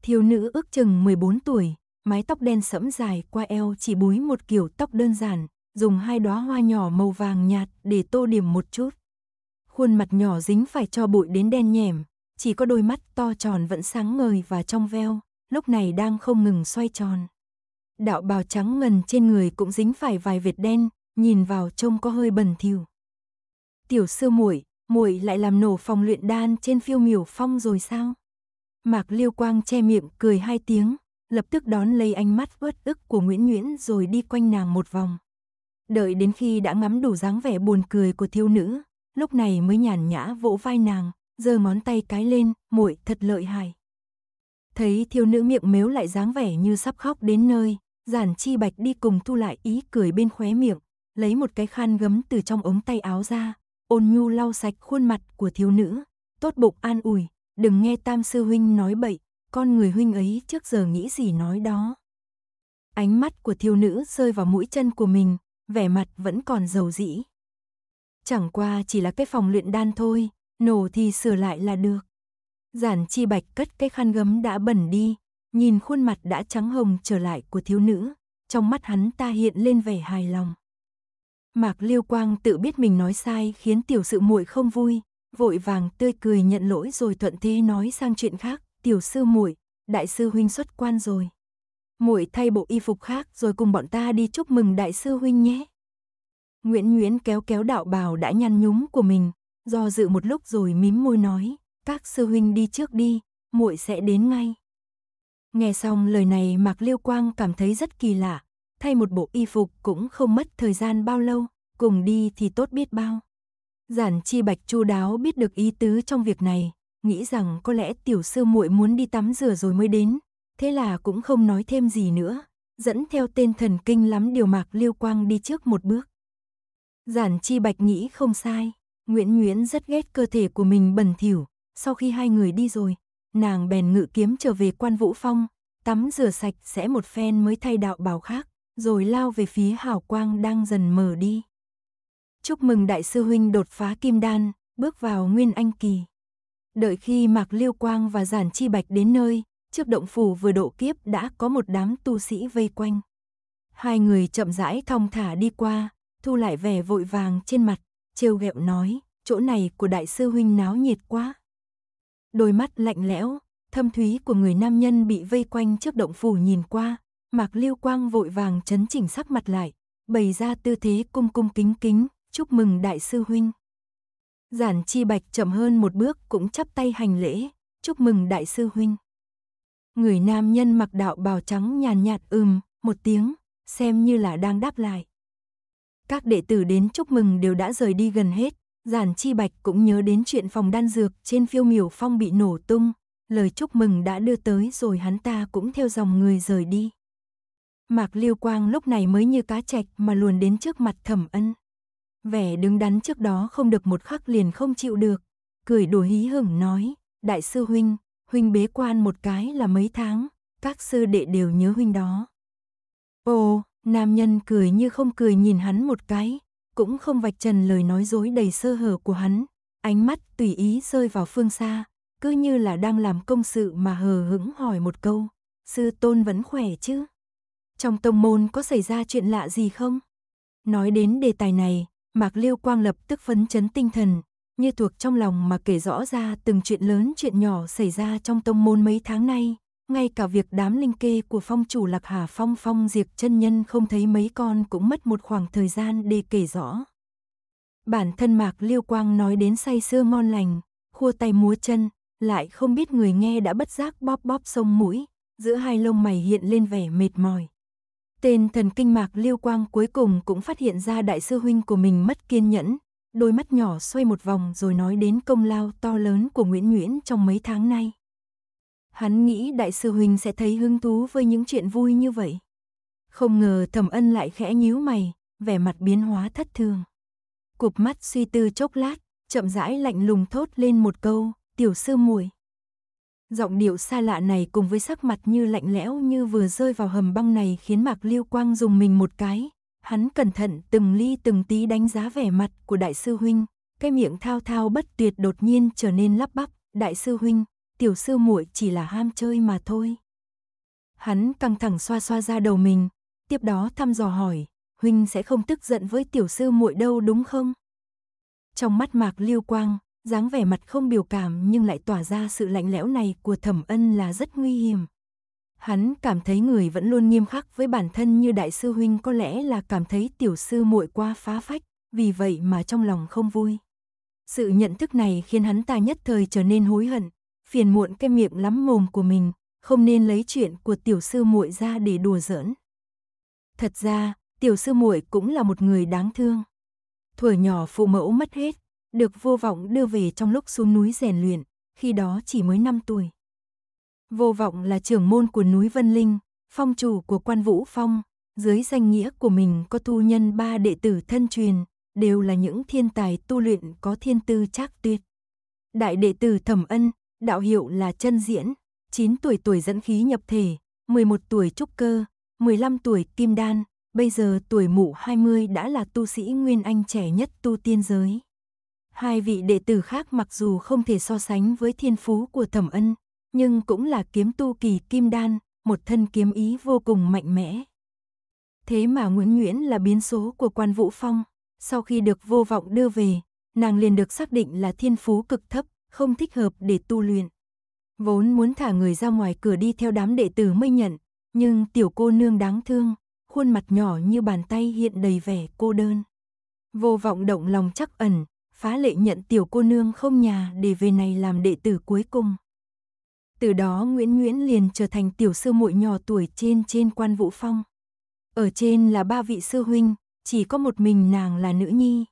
Thiếu nữ ước chừng 14 tuổi, mái tóc đen sẫm dài qua eo chỉ búi một kiểu tóc đơn giản, dùng hai đóa hoa nhỏ màu vàng nhạt để tô điểm một chút. Khuôn mặt nhỏ dính phải cho bụi đến đen nhẻm, chỉ có đôi mắt to tròn vẫn sáng ngời và trong veo, lúc này đang không ngừng xoay tròn. Đạo bào trắng ngần trên người cũng dính phải vài vệt đen, nhìn vào trông có hơi bẩn thỉu. Tiểu sư muội, muội lại làm nổ phòng luyện đan trên phiêu miểu phong rồi sao? Mạc Liêu Quang che miệng cười hai tiếng, lập tức đón lấy ánh mắt uất ức của Nguyễn Nguyễn rồi đi quanh nàng một vòng. Đợi đến khi đã ngắm đủ dáng vẻ buồn cười của thiếu nữ, lúc này mới nhàn nhã vỗ vai nàng, giơ ngón tay cái lên, muội thật lợi hại. Thấy thiếu nữ miệng mếu lại dáng vẻ như sắp khóc đến nơi, giản chi bạch đi cùng thu lại ý cười bên khóe miệng, lấy một cái khăn gấm từ trong ống tay áo ra, ôn nhu lau sạch khuôn mặt của thiếu nữ, tốt bụng an ủi, đừng nghe tam sư huynh nói bậy, con người huynh ấy trước giờ nghĩ gì nói đó. Ánh mắt của thiếu nữ rơi vào mũi chân của mình, vẻ mặt vẫn còn dầu dĩ. Chẳng qua chỉ là cái phòng luyện đan thôi, nổ thì sửa lại là được. Giản chi bạch cất cái khăn gấm đã bẩn đi, nhìn khuôn mặt đã trắng hồng trở lại của thiếu nữ, trong mắt hắn ta hiện lên vẻ hài lòng. Mạc Liêu Quang tự biết mình nói sai khiến tiểu sự muội không vui, vội vàng tươi cười nhận lỗi rồi thuận thế nói sang chuyện khác, tiểu sư muội, đại sư huynh xuất quan rồi. Muội thay bộ y phục khác rồi cùng bọn ta đi chúc mừng đại sư huynh nhé. Nguyễn Nguyễn kéo kéo đạo bào đã nhăn nhúm của mình, do dự một lúc rồi mím môi nói, các sư huynh đi trước đi, muội sẽ đến ngay. Nghe xong lời này Mạc Liêu Quang cảm thấy rất kỳ lạ, thay một bộ y phục cũng không mất thời gian bao lâu, cùng đi thì tốt biết bao. Giản Chi Bạch chu đáo biết được ý tứ trong việc này, nghĩ rằng có lẽ tiểu sư muội muốn đi tắm rửa rồi mới đến, thế là cũng không nói thêm gì nữa, dẫn theo tên thần kinh lắm điều mạc liêu quang đi trước một bước. Giản chi bạch nghĩ không sai, Nguyễn Nguyễn rất ghét cơ thể của mình bẩn thỉu, sau khi hai người đi rồi, nàng bèn ngự kiếm trở về quan vũ phong, tắm rửa sạch sẽ một phen mới thay đạo bào khác, rồi lao về phía hào quang đang dần mờ đi. Chúc mừng đại sư huynh đột phá kim đan, bước vào nguyên anh kỳ. Đợi khi Mạc Liêu Quang và Giản Chi Bạch đến nơi, trước động phủ vừa độ kiếp đã có một đám tu sĩ vây quanh. Hai người chậm rãi thong thả đi qua, thu lại vẻ vội vàng trên mặt, trêu ghẹo nói, chỗ này của đại sư huynh náo nhiệt quá. Đôi mắt lạnh lẽo, thâm thúy của người nam nhân bị vây quanh trước động phủ nhìn qua, Mạc Liêu Quang vội vàng chấn chỉnh sắc mặt lại, bày ra tư thế cung cung kính kính, chúc mừng đại sư huynh. Giản Chi Bạch chậm hơn một bước cũng chắp tay hành lễ, chúc mừng đại sư huynh. Người nam nhân mặc đạo bào trắng nhàn nhạt ừm, một tiếng, xem như là đang đáp lại. Các đệ tử đến chúc mừng đều đã rời đi gần hết, Giản Chi Bạch cũng nhớ đến chuyện phòng đan dược trên phiêu miểu phong bị nổ tung, lời chúc mừng đã đưa tới rồi hắn ta cũng theo dòng người rời đi. Mạc Liêu Quang lúc này mới như cá trạch mà luồn đến trước mặt Thẩm Ân vẻ đứng đắn trước đó không được một khắc liền không chịu được, cười đùa hí hửng nói, đại sư huynh, huynh bế quan một cái là mấy tháng, các sư đệ đều nhớ huynh đó. Ồ, nam nhân cười như không cười nhìn hắn một cái, cũng không vạch trần lời nói dối đầy sơ hở của hắn, ánh mắt tùy ý rơi vào phương xa, cứ như là đang làm công sự mà hờ hững hỏi một câu, sư tôn vẫn khỏe chứ? Trong tông môn có xảy ra chuyện lạ gì không? Nói đến đề tài này, Mạc Liêu Quang lập tức phấn chấn tinh thần, như thuộc trong lòng mà kể rõ ra từng chuyện lớn chuyện nhỏ xảy ra trong tông môn mấy tháng nay, ngay cả việc đám linh kê của phong chủ Lạc Hà Phong phong diệt chân nhân không thấy mấy con cũng mất một khoảng thời gian để kể rõ. Bản thân Mạc Liêu Quang nói đến say sưa ngon lành, khua tay múa chân, lại không biết người nghe đã bất giác bóp bóp sông mũi, giữa hai lông mày hiện lên vẻ mệt mỏi. Tên thần kinh mạc lưu quang cuối cùng cũng phát hiện ra đại sư huynh của mình mất kiên nhẫn, đôi mắt nhỏ xoay một vòng rồi nói đến công lao to lớn của Nguyễn Nguyễn trong mấy tháng nay. Hắn nghĩ đại sư huynh sẽ thấy hứng thú với những chuyện vui như vậy. Không ngờ thẩm ân lại khẽ nhíu mày, vẻ mặt biến hóa thất thường. Cụp mắt suy tư chốc lát, chậm rãi lạnh lùng thốt lên một câu, tiểu sư muội Giọng điệu xa lạ này cùng với sắc mặt như lạnh lẽo như vừa rơi vào hầm băng này khiến Mạc Liêu Quang dùng mình một cái. Hắn cẩn thận từng ly từng tí đánh giá vẻ mặt của đại sư huynh, cái miệng thao thao bất tuyệt đột nhiên trở nên lắp bắp, "Đại sư huynh, tiểu sư muội chỉ là ham chơi mà thôi." Hắn căng thẳng xoa xoa ra đầu mình, tiếp đó thăm dò hỏi, "Huynh sẽ không tức giận với tiểu sư muội đâu đúng không?" Trong mắt Mạc Liêu Quang, dáng vẻ mặt không biểu cảm nhưng lại tỏa ra sự lạnh lẽo này của thẩm ân là rất nguy hiểm. Hắn cảm thấy người vẫn luôn nghiêm khắc với bản thân như đại sư huynh có lẽ là cảm thấy tiểu sư muội qua phá phách, vì vậy mà trong lòng không vui. Sự nhận thức này khiến hắn ta nhất thời trở nên hối hận, phiền muộn cái miệng lắm mồm của mình, không nên lấy chuyện của tiểu sư muội ra để đùa giỡn. Thật ra, tiểu sư muội cũng là một người đáng thương. Thuở nhỏ phụ mẫu mất hết, được vô vọng đưa về trong lúc xuống núi rèn luyện, khi đó chỉ mới 5 tuổi. Vô vọng là trưởng môn của núi Vân Linh, phong chủ của quan Vũ Phong, dưới danh nghĩa của mình có thu nhân ba đệ tử thân truyền, đều là những thiên tài tu luyện có thiên tư chắc tuyệt. Đại đệ tử Thẩm Ân, đạo hiệu là Chân Diễn, 9 tuổi tuổi dẫn khí nhập thể, 11 tuổi trúc cơ, 15 tuổi kim đan, bây giờ tuổi mụ 20 đã là tu sĩ nguyên anh trẻ nhất tu tiên giới. Hai vị đệ tử khác mặc dù không thể so sánh với thiên phú của Thẩm Ân, nhưng cũng là kiếm tu kỳ kim đan, một thân kiếm ý vô cùng mạnh mẽ. Thế mà Nguyễn Nguyễn là biến số của Quan Vũ Phong, sau khi được vô vọng đưa về, nàng liền được xác định là thiên phú cực thấp, không thích hợp để tu luyện. Vốn muốn thả người ra ngoài cửa đi theo đám đệ tử mới nhận, nhưng tiểu cô nương đáng thương, khuôn mặt nhỏ như bàn tay hiện đầy vẻ cô đơn. Vô vọng động lòng chắc ẩn, phá lệ nhận tiểu cô nương không nhà để về này làm đệ tử cuối cùng. Từ đó Nguyễn Nguyễn liền trở thành tiểu sư muội nhỏ tuổi trên trên quan vũ phong. Ở trên là ba vị sư huynh, chỉ có một mình nàng là nữ nhi.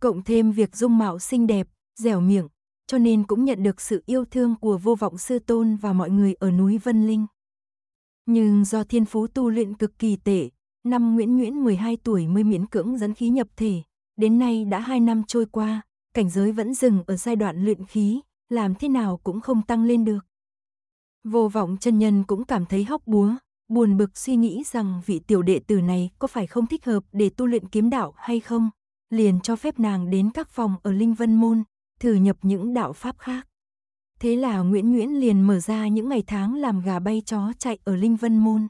Cộng thêm việc dung mạo xinh đẹp, dẻo miệng, cho nên cũng nhận được sự yêu thương của vô vọng sư tôn và mọi người ở núi Vân Linh. Nhưng do thiên phú tu luyện cực kỳ tệ, năm Nguyễn Nguyễn 12 tuổi mới miễn cưỡng dẫn khí nhập thể, Đến nay đã 2 năm trôi qua, cảnh giới vẫn dừng ở giai đoạn luyện khí, làm thế nào cũng không tăng lên được. Vô vọng chân nhân cũng cảm thấy hóc búa, buồn bực suy nghĩ rằng vị tiểu đệ tử này có phải không thích hợp để tu luyện kiếm đạo hay không, liền cho phép nàng đến các phòng ở Linh Vân Môn, thử nhập những đạo pháp khác. Thế là Nguyễn Nguyễn liền mở ra những ngày tháng làm gà bay chó chạy ở Linh Vân Môn.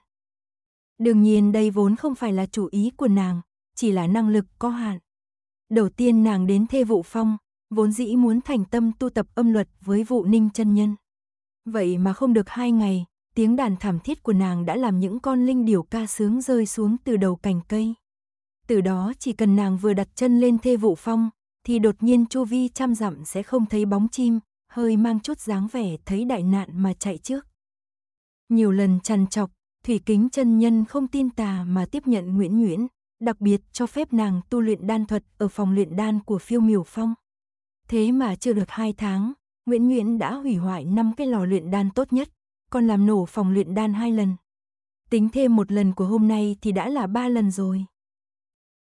Đương nhiên đây vốn không phải là chủ ý của nàng, chỉ là năng lực có hạn. Đầu tiên nàng đến thê vụ phong, vốn dĩ muốn thành tâm tu tập âm luật với vụ ninh chân nhân. Vậy mà không được hai ngày, tiếng đàn thảm thiết của nàng đã làm những con linh điểu ca sướng rơi xuống từ đầu cành cây. Từ đó chỉ cần nàng vừa đặt chân lên thê vụ phong, thì đột nhiên chu vi trăm dặm sẽ không thấy bóng chim, hơi mang chút dáng vẻ thấy đại nạn mà chạy trước. Nhiều lần chằn chọc, Thủy Kính chân nhân không tin tà mà tiếp nhận Nguyễn Nguyễn đặc biệt cho phép nàng tu luyện đan thuật ở phòng luyện đan của phiêu miểu phong. Thế mà chưa được hai tháng, Nguyễn Nguyễn đã hủy hoại năm cái lò luyện đan tốt nhất, còn làm nổ phòng luyện đan hai lần. Tính thêm một lần của hôm nay thì đã là ba lần rồi.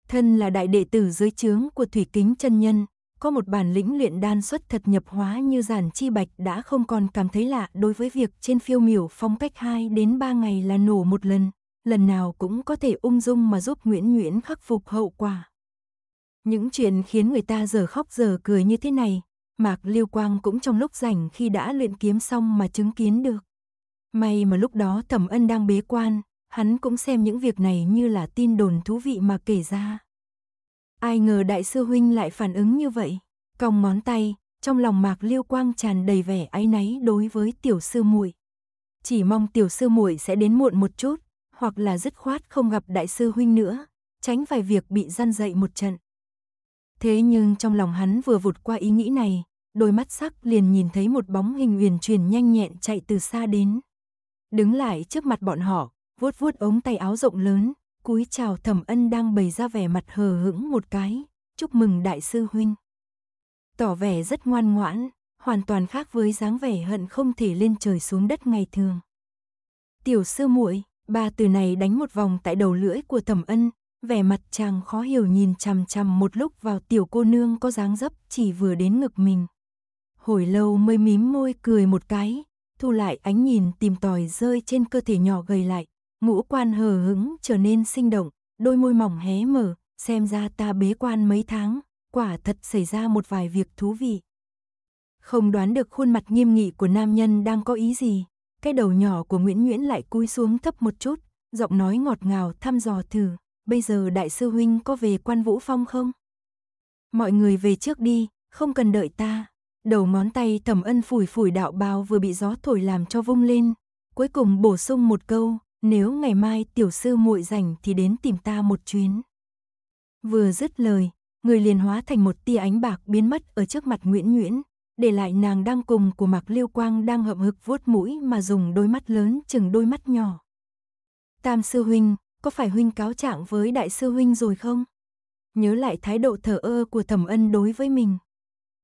Thân là đại đệ tử dưới trướng của Thủy Kính chân Nhân, có một bản lĩnh luyện đan xuất thật nhập hóa như giản chi bạch đã không còn cảm thấy lạ đối với việc trên phiêu miểu phong cách 2 đến 3 ngày là nổ một lần lần nào cũng có thể ung dung mà giúp Nguyễn Nguyễn khắc phục hậu quả. Những chuyện khiến người ta giờ khóc giờ cười như thế này, Mạc Liêu Quang cũng trong lúc rảnh khi đã luyện kiếm xong mà chứng kiến được. May mà lúc đó Thẩm Ân đang bế quan, hắn cũng xem những việc này như là tin đồn thú vị mà kể ra. Ai ngờ đại sư huynh lại phản ứng như vậy, còng ngón tay, trong lòng Mạc Liêu Quang tràn đầy vẻ áy náy đối với tiểu sư muội. Chỉ mong tiểu sư muội sẽ đến muộn một chút, hoặc là dứt khoát không gặp đại sư huynh nữa, tránh vài việc bị gian dậy một trận. Thế nhưng trong lòng hắn vừa vụt qua ý nghĩ này, đôi mắt sắc liền nhìn thấy một bóng hình uyển chuyển nhanh nhẹn chạy từ xa đến. Đứng lại trước mặt bọn họ, vuốt vuốt ống tay áo rộng lớn, cúi chào thẩm ân đang bày ra vẻ mặt hờ hững một cái, chúc mừng đại sư huynh. Tỏ vẻ rất ngoan ngoãn, hoàn toàn khác với dáng vẻ hận không thể lên trời xuống đất ngày thường. Tiểu sư muội Ba từ này đánh một vòng tại đầu lưỡi của thẩm ân, vẻ mặt chàng khó hiểu nhìn chằm chằm một lúc vào tiểu cô nương có dáng dấp chỉ vừa đến ngực mình. Hồi lâu mới mím môi cười một cái, thu lại ánh nhìn tìm tòi rơi trên cơ thể nhỏ gầy lại, ngũ quan hờ hững trở nên sinh động, đôi môi mỏng hé mở, xem ra ta bế quan mấy tháng, quả thật xảy ra một vài việc thú vị. Không đoán được khuôn mặt nghiêm nghị của nam nhân đang có ý gì, cái đầu nhỏ của Nguyễn Nguyễn lại cúi xuống thấp một chút, giọng nói ngọt ngào thăm dò thử, bây giờ đại sư huynh có về quan vũ phong không? Mọi người về trước đi, không cần đợi ta. Đầu ngón tay thẩm ân phủi phủi đạo bào vừa bị gió thổi làm cho vung lên. Cuối cùng bổ sung một câu, nếu ngày mai tiểu sư muội rảnh thì đến tìm ta một chuyến. Vừa dứt lời, người liền hóa thành một tia ánh bạc biến mất ở trước mặt Nguyễn Nguyễn, để lại nàng đang cùng của Mạc Liêu Quang đang hậm hực vuốt mũi mà dùng đôi mắt lớn chừng đôi mắt nhỏ. Tam sư huynh, có phải huynh cáo trạng với đại sư huynh rồi không? Nhớ lại thái độ thờ ơ của thẩm ân đối với mình.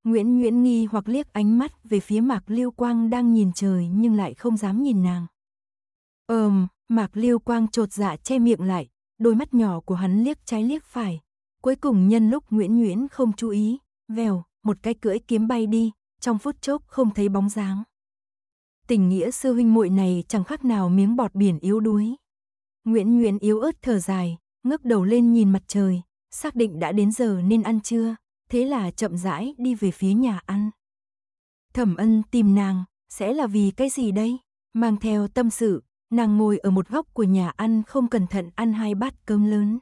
Nguyễn Nguyễn nghi hoặc liếc ánh mắt về phía Mạc Liêu Quang đang nhìn trời nhưng lại không dám nhìn nàng. Ờm, Mạc Liêu Quang trột dạ che miệng lại, đôi mắt nhỏ của hắn liếc trái liếc phải. Cuối cùng nhân lúc Nguyễn Nguyễn không chú ý, vèo, một cái cưỡi kiếm bay đi, trong phút chốc không thấy bóng dáng. Tình nghĩa sư huynh muội này chẳng khác nào miếng bọt biển yếu đuối. Nguyễn Nguyễn yếu ớt thở dài, ngước đầu lên nhìn mặt trời, xác định đã đến giờ nên ăn trưa, thế là chậm rãi đi về phía nhà ăn. Thẩm ân tìm nàng, sẽ là vì cái gì đây? Mang theo tâm sự, nàng ngồi ở một góc của nhà ăn không cẩn thận ăn hai bát cơm lớn.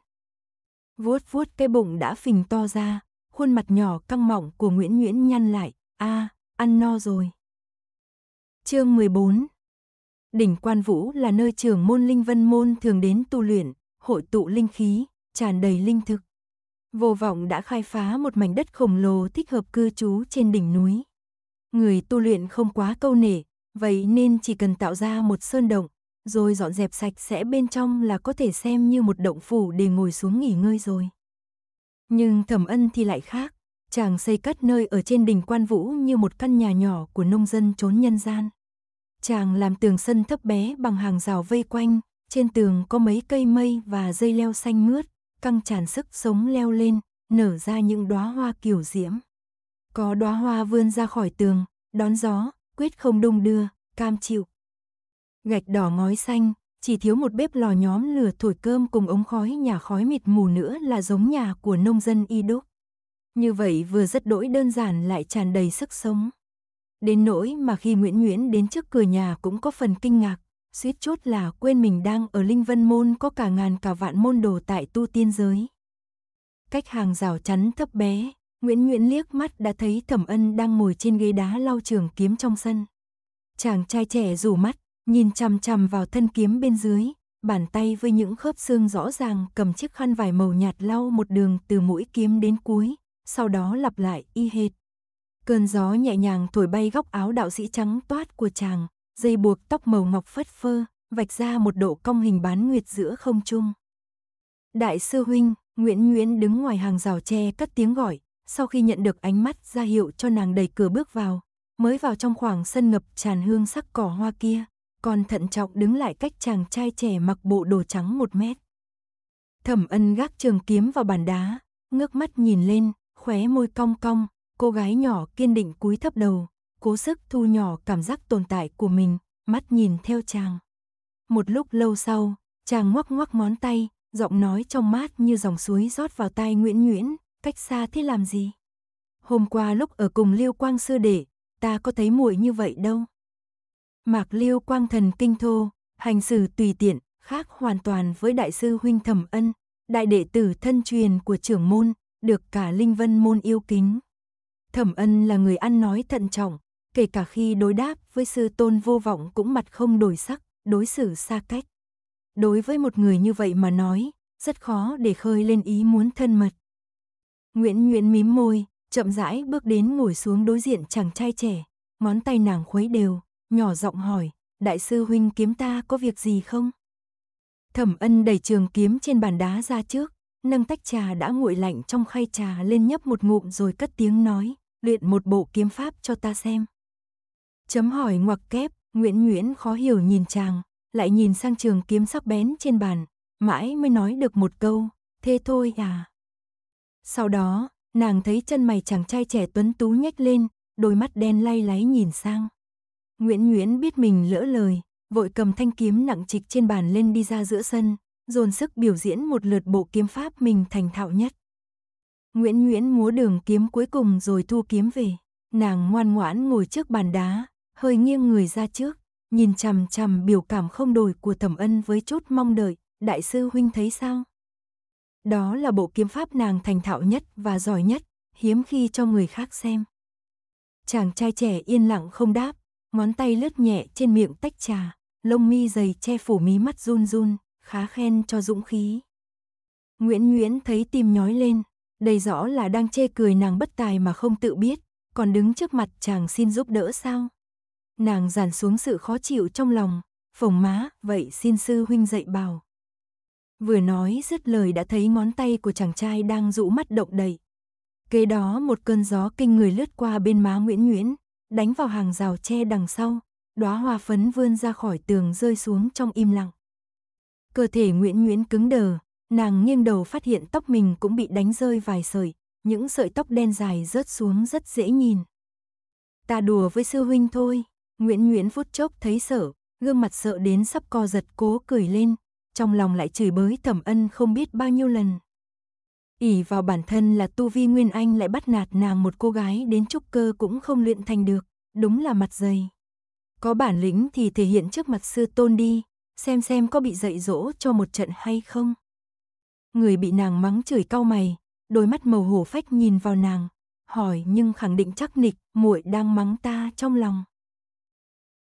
Vuốt vuốt cái bụng đã phình to ra, khuôn mặt nhỏ căng mọng của Nguyễn Nguyễn nhăn lại, a, à, ăn no rồi. Chương 14 Đỉnh Quan Vũ là nơi trưởng môn Linh Vân Môn thường đến tu luyện, hội tụ linh khí, tràn đầy linh thực. Vô vọng đã khai phá một mảnh đất khổng lồ thích hợp cư trú trên đỉnh núi. Người tu luyện không quá câu nể, vậy nên chỉ cần tạo ra một sơn động, rồi dọn dẹp sạch sẽ bên trong là có thể xem như một động phủ để ngồi xuống nghỉ ngơi rồi. Nhưng thẩm ân thì lại khác, chàng xây cất nơi ở trên đỉnh quan vũ như một căn nhà nhỏ của nông dân trốn nhân gian. Chàng làm tường sân thấp bé bằng hàng rào vây quanh, trên tường có mấy cây mây và dây leo xanh mướt, căng tràn sức sống leo lên, nở ra những đóa hoa kiểu diễm. Có đóa hoa vươn ra khỏi tường, đón gió, quyết không đung đưa, cam chịu. Gạch đỏ ngói xanh, chỉ thiếu một bếp lò nhóm lửa thổi cơm cùng ống khói nhà khói mịt mù nữa là giống nhà của nông dân Y Đúc. Như vậy vừa rất đỗi đơn giản lại tràn đầy sức sống. Đến nỗi mà khi Nguyễn Nguyễn đến trước cửa nhà cũng có phần kinh ngạc, suýt chút là quên mình đang ở Linh Vân Môn có cả ngàn cả vạn môn đồ tại tu tiên giới. Cách hàng rào chắn thấp bé, Nguyễn Nguyễn liếc mắt đã thấy Thẩm Ân đang ngồi trên ghế đá lau trường kiếm trong sân. Chàng trai trẻ rủ mắt, nhìn chằm chằm vào thân kiếm bên dưới, bàn tay với những khớp xương rõ ràng cầm chiếc khăn vải màu nhạt lau một đường từ mũi kiếm đến cuối, sau đó lặp lại y hệt. Cơn gió nhẹ nhàng thổi bay góc áo đạo sĩ trắng toát của chàng, dây buộc tóc màu ngọc phất phơ, vạch ra một độ cong hình bán nguyệt giữa không trung. Đại sư huynh, Nguyễn Nguyễn đứng ngoài hàng rào tre cất tiếng gọi, sau khi nhận được ánh mắt ra hiệu cho nàng đẩy cửa bước vào, mới vào trong khoảng sân ngập tràn hương sắc cỏ hoa kia, còn thận trọng đứng lại cách chàng trai trẻ mặc bộ đồ trắng một mét. Thẩm ân gác trường kiếm vào bàn đá, ngước mắt nhìn lên, khóe môi cong cong, cô gái nhỏ kiên định cúi thấp đầu, cố sức thu nhỏ cảm giác tồn tại của mình, mắt nhìn theo chàng. Một lúc lâu sau, chàng ngoắc ngoắc ngón tay, giọng nói trong mát như dòng suối rót vào tai Nguyễn Nguyễn, cách xa thế làm gì? Hôm qua lúc ở cùng Liêu Quang sư đệ, ta có thấy muội như vậy đâu. Mạc Liêu Quang thần kinh thô, hành xử tùy tiện, khác hoàn toàn với đại sư huynh Thẩm Ân, đại đệ tử thân truyền của trưởng môn, được cả Linh Vân Môn yêu kính. Thẩm ân là người ăn nói thận trọng, kể cả khi đối đáp với sư tôn vô vọng cũng mặt không đổi sắc, đối xử xa cách. Đối với một người như vậy mà nói, rất khó để khơi lên ý muốn thân mật. Nguyễn Nguyễn mím môi, chậm rãi bước đến ngồi xuống đối diện chàng trai trẻ, ngón tay nàng khuấy đều, nhỏ giọng hỏi, đại sư huynh kiếm ta có việc gì không? Thẩm ân đẩy trường kiếm trên bàn đá ra trước, nâng tách trà đã nguội lạnh trong khay trà lên nhấp một ngụm rồi cất tiếng nói, luyện một bộ kiếm pháp cho ta xem. Chấm hỏi ngoặc kép, Nguyễn Nguyễn khó hiểu nhìn chàng, lại nhìn sang trường kiếm sắc bén trên bàn, mãi mới nói được một câu, thế thôi à. Sau đó, nàng thấy chân mày chàng trai trẻ tuấn tú nhếch lên, đôi mắt đen lay láy nhìn sang. Nguyễn Nguyễn biết mình lỡ lời, vội cầm thanh kiếm nặng trịch trên bàn lên đi ra giữa sân, dồn sức biểu diễn một lượt bộ kiếm pháp mình thành thạo nhất. Nguyễn Nguyễn múa đường kiếm cuối cùng rồi thu kiếm về, nàng ngoan ngoãn ngồi trước bàn đá, hơi nghiêng người ra trước, nhìn chằm chằm biểu cảm không đổi của Thẩm Ân với chút mong đợi, đại sư huynh thấy sao? Đó là bộ kiếm pháp nàng thành thạo nhất và giỏi nhất, hiếm khi cho người khác xem. Chàng trai trẻ yên lặng không đáp, ngón tay lướt nhẹ trên miệng tách trà, lông mi dày che phủ mí mắt run run, khá khen cho dũng khí. Nguyễn Nguyễn thấy tim nhói lên, đầy rõ là đang chê cười nàng bất tài mà không tự biết, còn đứng trước mặt chàng xin giúp đỡ sao. Nàng giản xuống sự khó chịu trong lòng, phồng má, vậy xin sư huynh dạy bảo. Vừa nói dứt lời đã thấy ngón tay của chàng trai đang rũ mắt động đậy. Kế đó một cơn gió kinh người lướt qua bên má Nguyễn Nguyễn, đánh vào hàng rào tre đằng sau, đóa hoa phấn vươn ra khỏi tường rơi xuống trong im lặng. Cơ thể Nguyễn Nguyễn cứng đờ, nàng nghiêng đầu phát hiện tóc mình cũng bị đánh rơi vài sợi, những sợi tóc đen dài rớt xuống rất dễ nhìn. Ta đùa với sư huynh thôi, Nguyễn Nguyễn phút chốc thấy sợ, gương mặt sợ đến sắp co giật cố cười lên, trong lòng lại chửi bới thẩm ân không biết bao nhiêu lần. ỉ vào bản thân là tu vi Nguyên Anh lại bắt nạt nàng một cô gái đến trúc cơ cũng không luyện thành được, đúng là mặt dày. Có bản lĩnh thì thể hiện trước mặt sư tôn đi, xem xem có bị dạy dỗ cho một trận hay không. Người bị nàng mắng chửi cau mày, đôi mắt màu hổ phách nhìn vào nàng, hỏi nhưng khẳng định chắc nịch, muội đang mắng ta trong lòng.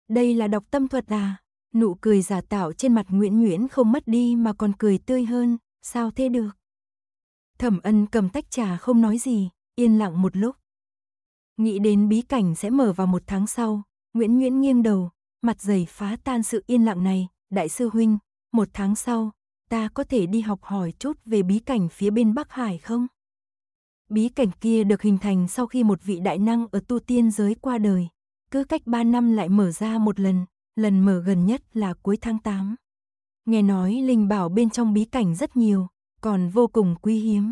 Đây là đọc tâm thuật à? Nụ cười giả tạo trên mặt Nguyễn Nguyễn không mất đi mà còn cười tươi hơn, sao thế được? Thẩm ân cầm tách trà không nói gì, yên lặng một lúc. Nghĩ đến bí cảnh sẽ mở vào một tháng sau, Nguyễn Nguyễn nghiêng đầu, mặt dày phá tan sự yên lặng này, đại sư huynh, một tháng sau, ta có thể đi học hỏi chút về bí cảnh phía bên Bắc Hải không? Bí cảnh kia được hình thành sau khi một vị đại năng ở tu tiên giới qua đời, cứ cách ba năm lại mở ra một lần, lần mở gần nhất là cuối tháng 8. Nghe nói linh bảo bên trong bí cảnh rất nhiều, còn vô cùng quý hiếm.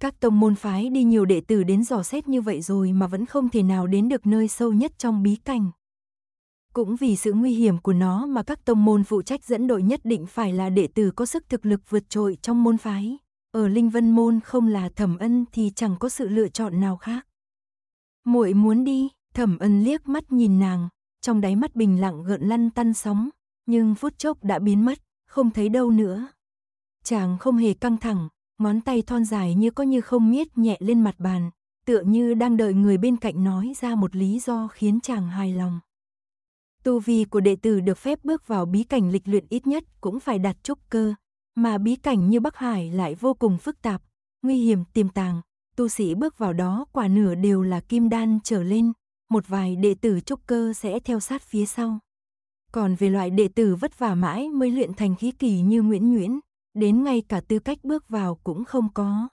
Các tông môn phái đi nhiều đệ tử đến dò xét như vậy rồi mà vẫn không thể nào đến được nơi sâu nhất trong bí cảnh. Cũng vì sự nguy hiểm của nó mà các tông môn phụ trách dẫn đội nhất định phải là đệ tử có sức thực lực vượt trội trong môn phái. Ở Linh Vân Môn không là thẩm ân thì chẳng có sự lựa chọn nào khác. muội muốn đi, thẩm ân liếc mắt nhìn nàng, trong đáy mắt bình lặng gợn lăn tăn sóng, nhưng phút chốc đã biến mất, không thấy đâu nữa. Chàng không hề căng thẳng, ngón tay thon dài như có như không miết nhẹ lên mặt bàn, tựa như đang đợi người bên cạnh nói ra một lý do khiến chàng hài lòng. Tu vi của đệ tử được phép bước vào bí cảnh lịch luyện ít nhất cũng phải đạt trúc cơ, mà bí cảnh như Bắc Hải lại vô cùng phức tạp, nguy hiểm tiềm tàng, tu sĩ bước vào đó quả nửa đều là kim đan trở lên, một vài đệ tử trúc cơ sẽ theo sát phía sau. Còn về loại đệ tử vất vả mãi mới luyện thành khí kỳ như Nguyễn Nguyễn, đến ngay cả tư cách bước vào cũng không có.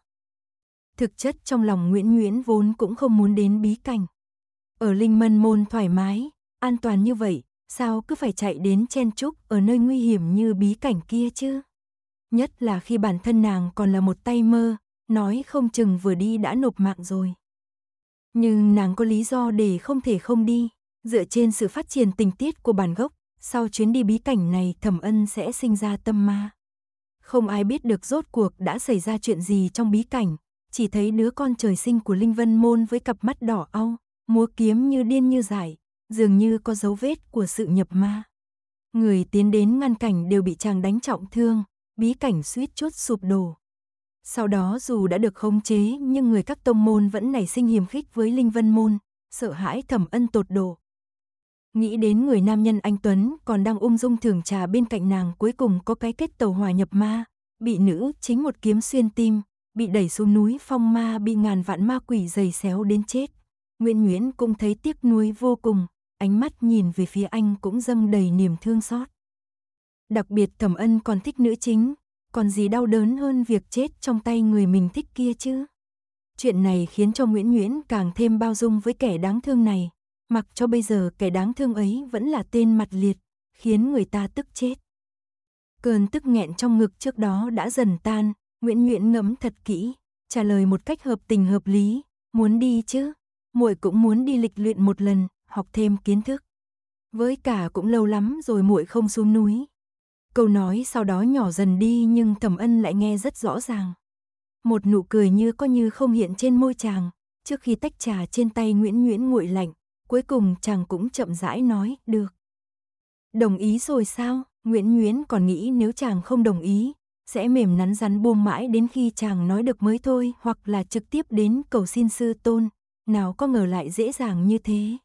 Thực chất trong lòng Nguyễn Nguyễn vốn cũng không muốn đến bí cảnh. Ở Linh Mân Môn thoải mái, an toàn như vậy, sao cứ phải chạy đến chen chúc ở nơi nguy hiểm như bí cảnh kia chứ? Nhất là khi bản thân nàng còn là một tay mơ, nói không chừng vừa đi đã nộp mạng rồi. Nhưng nàng có lý do để không thể không đi, dựa trên sự phát triển tình tiết của bản gốc, sau chuyến đi bí cảnh này thẩm ân sẽ sinh ra tâm ma. Không ai biết được rốt cuộc đã xảy ra chuyện gì trong bí cảnh, chỉ thấy đứa con trời sinh của Linh Vân Môn với cặp mắt đỏ au, múa kiếm như điên như dại dường như có dấu vết của sự nhập ma. Người tiến đến ngăn cảnh đều bị chàng đánh trọng thương, bí cảnh suýt chốt sụp đổ. Sau đó dù đã được khống chế nhưng người các tông môn vẫn nảy sinh hiềm khích với Linh Vân Môn, sợ hãi thẩm ân tột độ. Nghĩ đến người nam nhân anh Tuấn còn đang ung dung thưởng trà bên cạnh nàng cuối cùng có cái kết tàu hòa nhập ma, bị nữ chính một kiếm xuyên tim, bị đẩy xuống núi phong ma bị ngàn vạn ma quỷ dày xéo đến chết. Nguyễn Nguyễn cũng thấy tiếc nuối vô cùng ánh mắt nhìn về phía anh cũng dâng đầy niềm thương xót. Đặc biệt Thẩm Ân còn thích nữ chính, còn gì đau đớn hơn việc chết trong tay người mình thích kia chứ? Chuyện này khiến cho Nguyễn Nguyễn càng thêm bao dung với kẻ đáng thương này, mặc cho bây giờ kẻ đáng thương ấy vẫn là tên mặt liệt, khiến người ta tức chết. Cơn tức nghẹn trong ngực trước đó đã dần tan, Nguyễn Nguyễn ngẫm thật kỹ, trả lời một cách hợp tình hợp lý, muốn đi chứ, muội cũng muốn đi lịch luyện một lần, học thêm kiến thức. Với cả cũng lâu lắm rồi muội không xuống núi. Câu nói sau đó nhỏ dần đi nhưng Thẩm Ân lại nghe rất rõ ràng. Một nụ cười như có như không hiện trên môi chàng, trước khi tách trà trên tay Nguyễn Nguyễn nguội lạnh, cuối cùng chàng cũng chậm rãi nói, "Được." Đồng ý rồi sao? Nguyễn Nguyễn còn nghĩ nếu chàng không đồng ý, sẽ mềm nắn rắn buông mãi đến khi chàng nói được mới thôi, hoặc là trực tiếp đến cầu xin sư tôn, nào có ngờ lại dễ dàng như thế.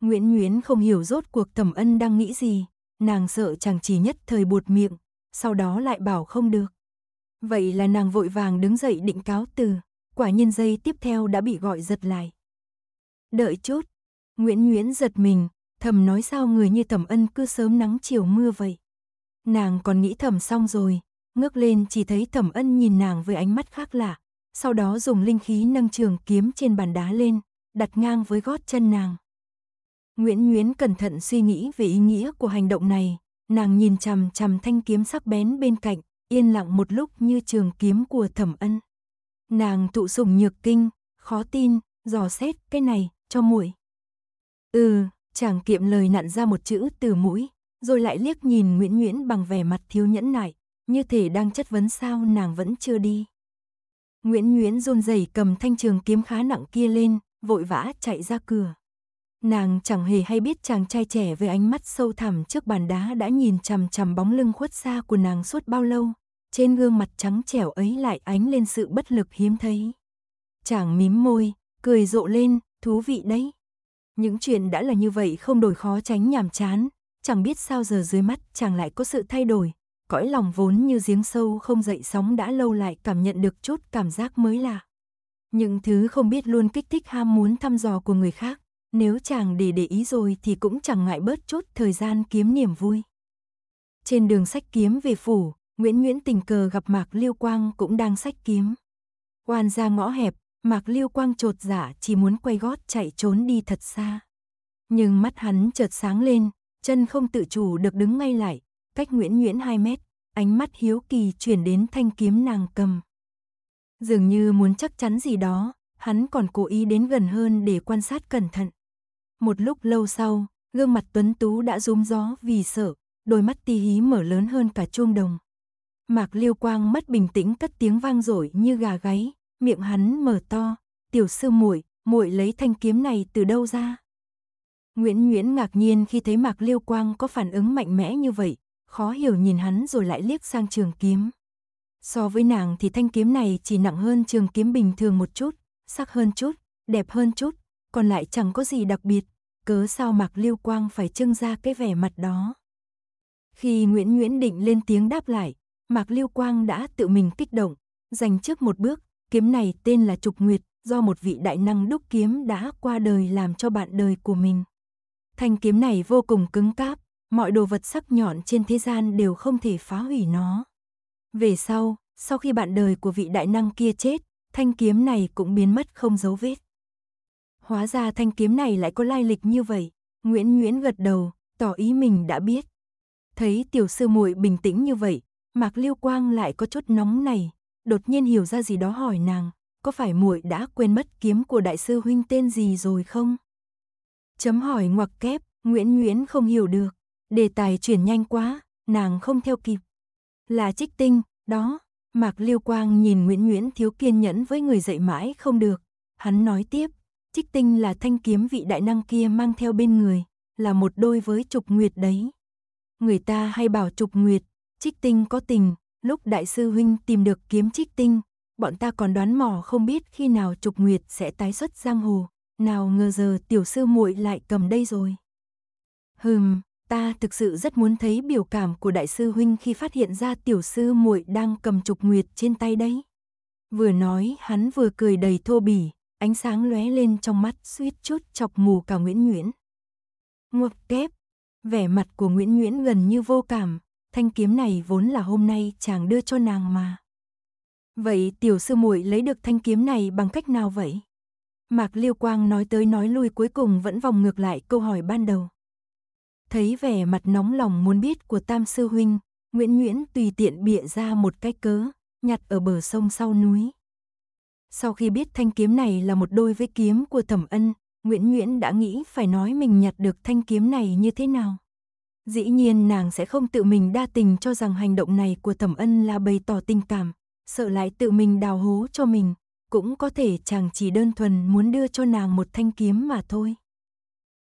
Nguyễn Nguyễn không hiểu rốt cuộc Thẩm Ân đang nghĩ gì, nàng sợ chàng chỉ nhất thời buột miệng, sau đó lại bảo không được. Vậy là nàng vội vàng đứng dậy định cáo từ, quả nhiên dây tiếp theo đã bị gọi giật lại. Đợi chút, Nguyễn Nguyễn giật mình, thầm nói sao người như Thẩm Ân cứ sớm nắng chiều mưa vậy. Nàng còn nghĩ thầm xong rồi, ngước lên chỉ thấy Thẩm Ân nhìn nàng với ánh mắt khác lạ, sau đó dùng linh khí nâng trường kiếm trên bàn đá lên, đặt ngang với gót chân nàng. Nguyễn Nguyễn cẩn thận suy nghĩ về ý nghĩa của hành động này, nàng nhìn chằm chằm thanh kiếm sắc bén bên cạnh, yên lặng một lúc như trường kiếm của thẩm ân. Nàng tụ sủng nhược kinh, khó tin, dò xét cái này, cho muội. Ừ, chàng kiệm lời nặn ra một chữ từ mũi, rồi lại liếc nhìn Nguyễn Nguyễn bằng vẻ mặt thiếu nhẫn nại, như thể đang chất vấn sao nàng vẫn chưa đi. Nguyễn Nguyễn run rẩy cầm thanh trường kiếm khá nặng kia lên, vội vã chạy ra cửa. Nàng chẳng hề hay biết chàng trai trẻ với ánh mắt sâu thẳm trước bàn đá đã nhìn chằm chằm bóng lưng khuất xa của nàng suốt bao lâu, trên gương mặt trắng trẻo ấy lại ánh lên sự bất lực hiếm thấy. Chàng mím môi, cười rộ lên, thú vị đấy. Những chuyện đã là như vậy không đổi khó tránh nhàm chán, chẳng biết sao giờ dưới mắt chàng lại có sự thay đổi, cõi lòng vốn như giếng sâu không dậy sóng đã lâu lại cảm nhận được chút cảm giác mới lạ. Những thứ không biết luôn kích thích ham muốn thăm dò của người khác, nếu chàng để để ý rồi thì cũng chẳng ngại bớt chút thời gian kiếm niềm vui. Trên đường sách kiếm về phủ, Nguyễn Nguyễn tình cờ gặp Mạc Liêu Quang cũng đang sách kiếm. Quan ra ngõ hẹp, Mạc Liêu Quang trột giả dạ chỉ muốn quay gót chạy trốn đi thật xa. Nhưng mắt hắn chợt sáng lên, chân không tự chủ được đứng ngay lại, cách Nguyễn Nguyễn 2 mét, ánh mắt hiếu kỳ chuyển đến thanh kiếm nàng cầm. Dường như muốn chắc chắn gì đó, hắn còn cố ý đến gần hơn để quan sát cẩn thận một lúc lâu sau, gương mặt tuấn tú đã rúm gió vì sợ, đôi mắt ti hí mở lớn hơn cả chuông đồng. Mạc Liêu Quang mất bình tĩnh cất tiếng vang dội như gà gáy, miệng hắn mở to, "Tiểu sư muội, muội lấy thanh kiếm này từ đâu ra?" Nguyễn Nguyễn ngạc nhiên khi thấy Mạc Liêu Quang có phản ứng mạnh mẽ như vậy, khó hiểu nhìn hắn rồi lại liếc sang trường kiếm. So với nàng thì thanh kiếm này chỉ nặng hơn trường kiếm bình thường một chút, sắc hơn chút, đẹp hơn chút, còn lại chẳng có gì đặc biệt, cớ sao Mạc Lưu Quang phải trưng ra cái vẻ mặt đó. Khi Nguyễn Nguyễn Định lên tiếng đáp lại, Mạc Lưu Quang đã tự mình kích động, giành trước một bước, kiếm này tên là Trục Nguyệt, do một vị đại năng đúc kiếm đã qua đời làm cho bạn đời của mình. Thanh kiếm này vô cùng cứng cáp, mọi đồ vật sắc nhọn trên thế gian đều không thể phá hủy nó. Về sau, sau khi bạn đời của vị đại năng kia chết, thanh kiếm này cũng biến mất không dấu vết. Hóa ra thanh kiếm này lại có lai lịch như vậy. Nguyễn Nguyễn gật đầu, tỏ ý mình đã biết. Thấy tiểu sư muội bình tĩnh như vậy, Mạc Liêu Quang lại có chút nóng này, đột nhiên hiểu ra gì đó hỏi nàng, có phải muội đã quên mất kiếm của đại sư huynh tên gì rồi không? Chấm hỏi ngoặc kép, Nguyễn Nguyễn không hiểu được, đề tài chuyển nhanh quá, nàng không theo kịp. Là trích tinh, đó, Mạc Liêu Quang nhìn Nguyễn Nguyễn thiếu kiên nhẫn với người dạy mãi không được, hắn nói tiếp, Trích tinh là thanh kiếm vị đại năng kia mang theo bên người, là một đôi với trục nguyệt đấy. Người ta hay bảo trục nguyệt, trích tinh có tình, lúc đại sư huynh tìm được kiếm trích tinh, bọn ta còn đoán mò không biết khi nào trục nguyệt sẽ tái xuất giang hồ, nào ngờ giờ tiểu sư muội lại cầm đây rồi. Hừm, ta thực sự rất muốn thấy biểu cảm của đại sư huynh khi phát hiện ra tiểu sư muội đang cầm trục nguyệt trên tay đấy. Vừa nói hắn vừa cười đầy thô bỉ, ánh sáng lóe lên trong mắt suýt chút chọc mù cả Nguyễn Nguyễn. Ngoặc kép, vẻ mặt của Nguyễn Nguyễn gần như vô cảm, thanh kiếm này vốn là hôm nay chàng đưa cho nàng mà. Vậy tiểu sư muội lấy được thanh kiếm này bằng cách nào vậy? Mạc Liêu Quang nói tới nói lui cuối cùng vẫn vòng ngược lại câu hỏi ban đầu. Thấy vẻ mặt nóng lòng muốn biết của Tam Sư Huynh, Nguyễn Nguyễn tùy tiện bịa ra một cái cớ, nhặt ở bờ sông sau núi. Sau khi biết thanh kiếm này là một đôi với kiếm của Thẩm Ân, Nguyễn Nguyễn đã nghĩ phải nói mình nhặt được thanh kiếm này như thế nào. Dĩ nhiên nàng sẽ không tự mình đa tình cho rằng hành động này của Thẩm Ân là bày tỏ tình cảm, sợ lại tự mình đào hố cho mình, cũng có thể chàng chỉ đơn thuần muốn đưa cho nàng một thanh kiếm mà thôi.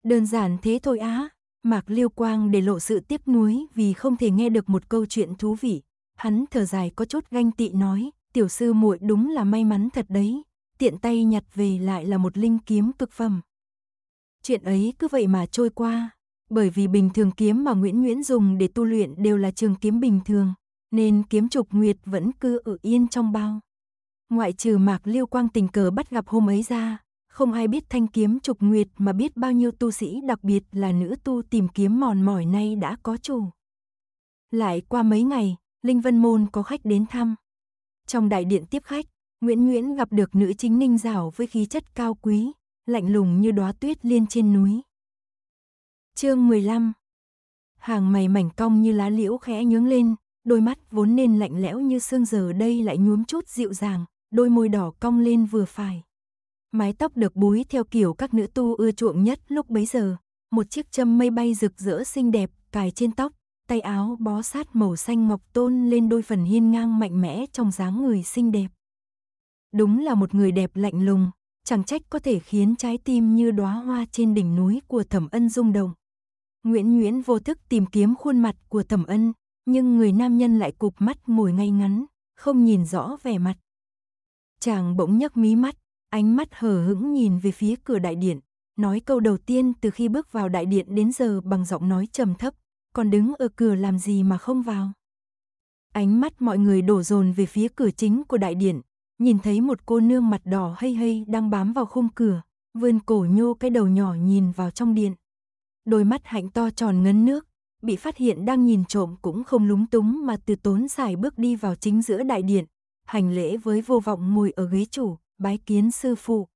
Đơn giản thế thôi á, Mạc Liêu Quang để lộ sự tiếc nuối vì không thể nghe được một câu chuyện thú vị, hắn thở dài có chút ganh tị nói, tiểu sư muội đúng là may mắn thật đấy, tiện tay nhặt về lại là một linh kiếm cực phẩm. Chuyện ấy cứ vậy mà trôi qua, bởi vì bình thường kiếm mà Nguyễn Nguyễn dùng để tu luyện đều là trường kiếm bình thường, nên kiếm trục nguyệt vẫn cứ ở yên trong bao. Ngoại trừ Mạc Liêu Quang tình cờ bắt gặp hôm ấy ra, không ai biết thanh kiếm trục nguyệt mà biết bao nhiêu tu sĩ đặc biệt là nữ tu tìm kiếm mòn mỏi nay đã có chủ. Lại qua mấy ngày, Linh Vân Môn có khách đến thăm, trong đại điện tiếp khách, Nguyễn Nguyễn gặp được nữ chính ninh rảo với khí chất cao quý, lạnh lùng như đóa tuyết liên trên núi. Chương 15 Hàng mày mảnh cong như lá liễu khẽ nhướng lên, đôi mắt vốn nên lạnh lẽo như xương giờ đây lại nhuốm chút dịu dàng, đôi môi đỏ cong lên vừa phải. Mái tóc được búi theo kiểu các nữ tu ưa chuộng nhất lúc bấy giờ, một chiếc châm mây bay rực rỡ xinh đẹp cài trên tóc, tay áo bó sát màu xanh ngọc tôn lên đôi phần hiên ngang mạnh mẽ trong dáng người xinh đẹp. Đúng là một người đẹp lạnh lùng, chẳng trách có thể khiến trái tim như đóa hoa trên đỉnh núi của Thẩm Ân rung động. Nguyễn Nguyễn vô thức tìm kiếm khuôn mặt của Thẩm Ân, nhưng người nam nhân lại cụp mắt ngồi ngay ngắn, không nhìn rõ vẻ mặt. Chàng bỗng nhấc mí mắt, ánh mắt hờ hững nhìn về phía cửa đại điện, nói câu đầu tiên từ khi bước vào đại điện đến giờ bằng giọng nói trầm thấp, còn đứng ở cửa làm gì mà không vào. Ánh mắt mọi người đổ dồn về phía cửa chính của đại điện, nhìn thấy một cô nương mặt đỏ hây hây đang bám vào khung cửa, vươn cổ nhô cái đầu nhỏ nhìn vào trong điện. Đôi mắt hạnh to tròn ngấn nước, bị phát hiện đang nhìn trộm cũng không lúng túng mà từ tốn xài bước đi vào chính giữa đại điện, hành lễ với vô vọng ngồi ở ghế chủ, bái kiến sư phụ.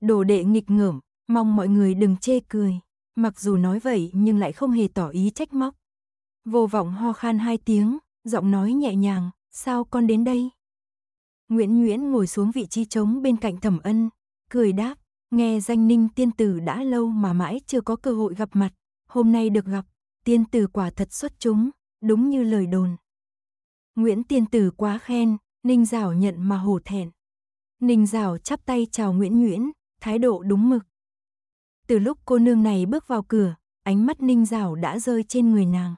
Đồ đệ nghịch ngợm, mong mọi người đừng chê cười mặc dù nói vậy nhưng lại không hề tỏ ý trách móc. Vô vọng ho khan hai tiếng, giọng nói nhẹ nhàng, sao con đến đây? Nguyễn Nguyễn ngồi xuống vị trí trống bên cạnh thẩm ân, cười đáp, nghe danh ninh tiên tử đã lâu mà mãi chưa có cơ hội gặp mặt, hôm nay được gặp, tiên tử quả thật xuất chúng, đúng như lời đồn. Nguyễn tiên tử quá khen, ninh giảo nhận mà hổ thẹn. Ninh giảo chắp tay chào Nguyễn Nguyễn, thái độ đúng mực. Từ lúc cô nương này bước vào cửa, ánh mắt ninh rảo đã rơi trên người nàng.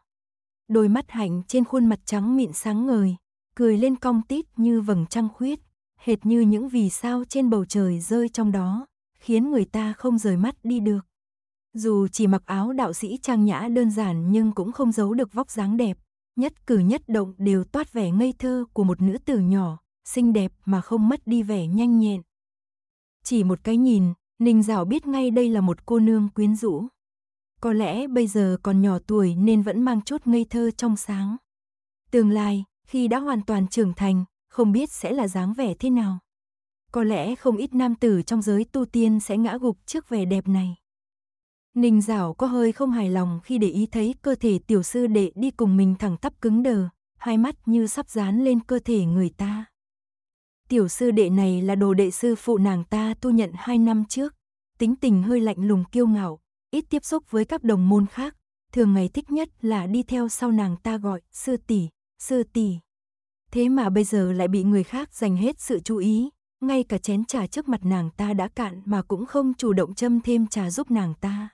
Đôi mắt hạnh trên khuôn mặt trắng mịn sáng ngời, cười lên cong tít như vầng trăng khuyết, hệt như những vì sao trên bầu trời rơi trong đó, khiến người ta không rời mắt đi được. Dù chỉ mặc áo đạo sĩ trang nhã đơn giản nhưng cũng không giấu được vóc dáng đẹp, nhất cử nhất động đều toát vẻ ngây thơ của một nữ tử nhỏ, xinh đẹp mà không mất đi vẻ nhanh nhẹn. Chỉ một cái nhìn, Ninh Giảo biết ngay đây là một cô nương quyến rũ. Có lẽ bây giờ còn nhỏ tuổi nên vẫn mang chút ngây thơ trong sáng. Tương lai, khi đã hoàn toàn trưởng thành, không biết sẽ là dáng vẻ thế nào. Có lẽ không ít nam tử trong giới tu tiên sẽ ngã gục trước vẻ đẹp này. Ninh Giảo có hơi không hài lòng khi để ý thấy cơ thể tiểu sư đệ đi cùng mình thẳng tắp cứng đờ, hai mắt như sắp dán lên cơ thể người ta. Tiểu sư đệ này là đồ đệ sư phụ nàng ta tu nhận hai năm trước, tính tình hơi lạnh lùng kiêu ngạo, ít tiếp xúc với các đồng môn khác, thường ngày thích nhất là đi theo sau nàng ta gọi sư tỷ, sư tỷ. Thế mà bây giờ lại bị người khác dành hết sự chú ý, ngay cả chén trà trước mặt nàng ta đã cạn mà cũng không chủ động châm thêm trà giúp nàng ta.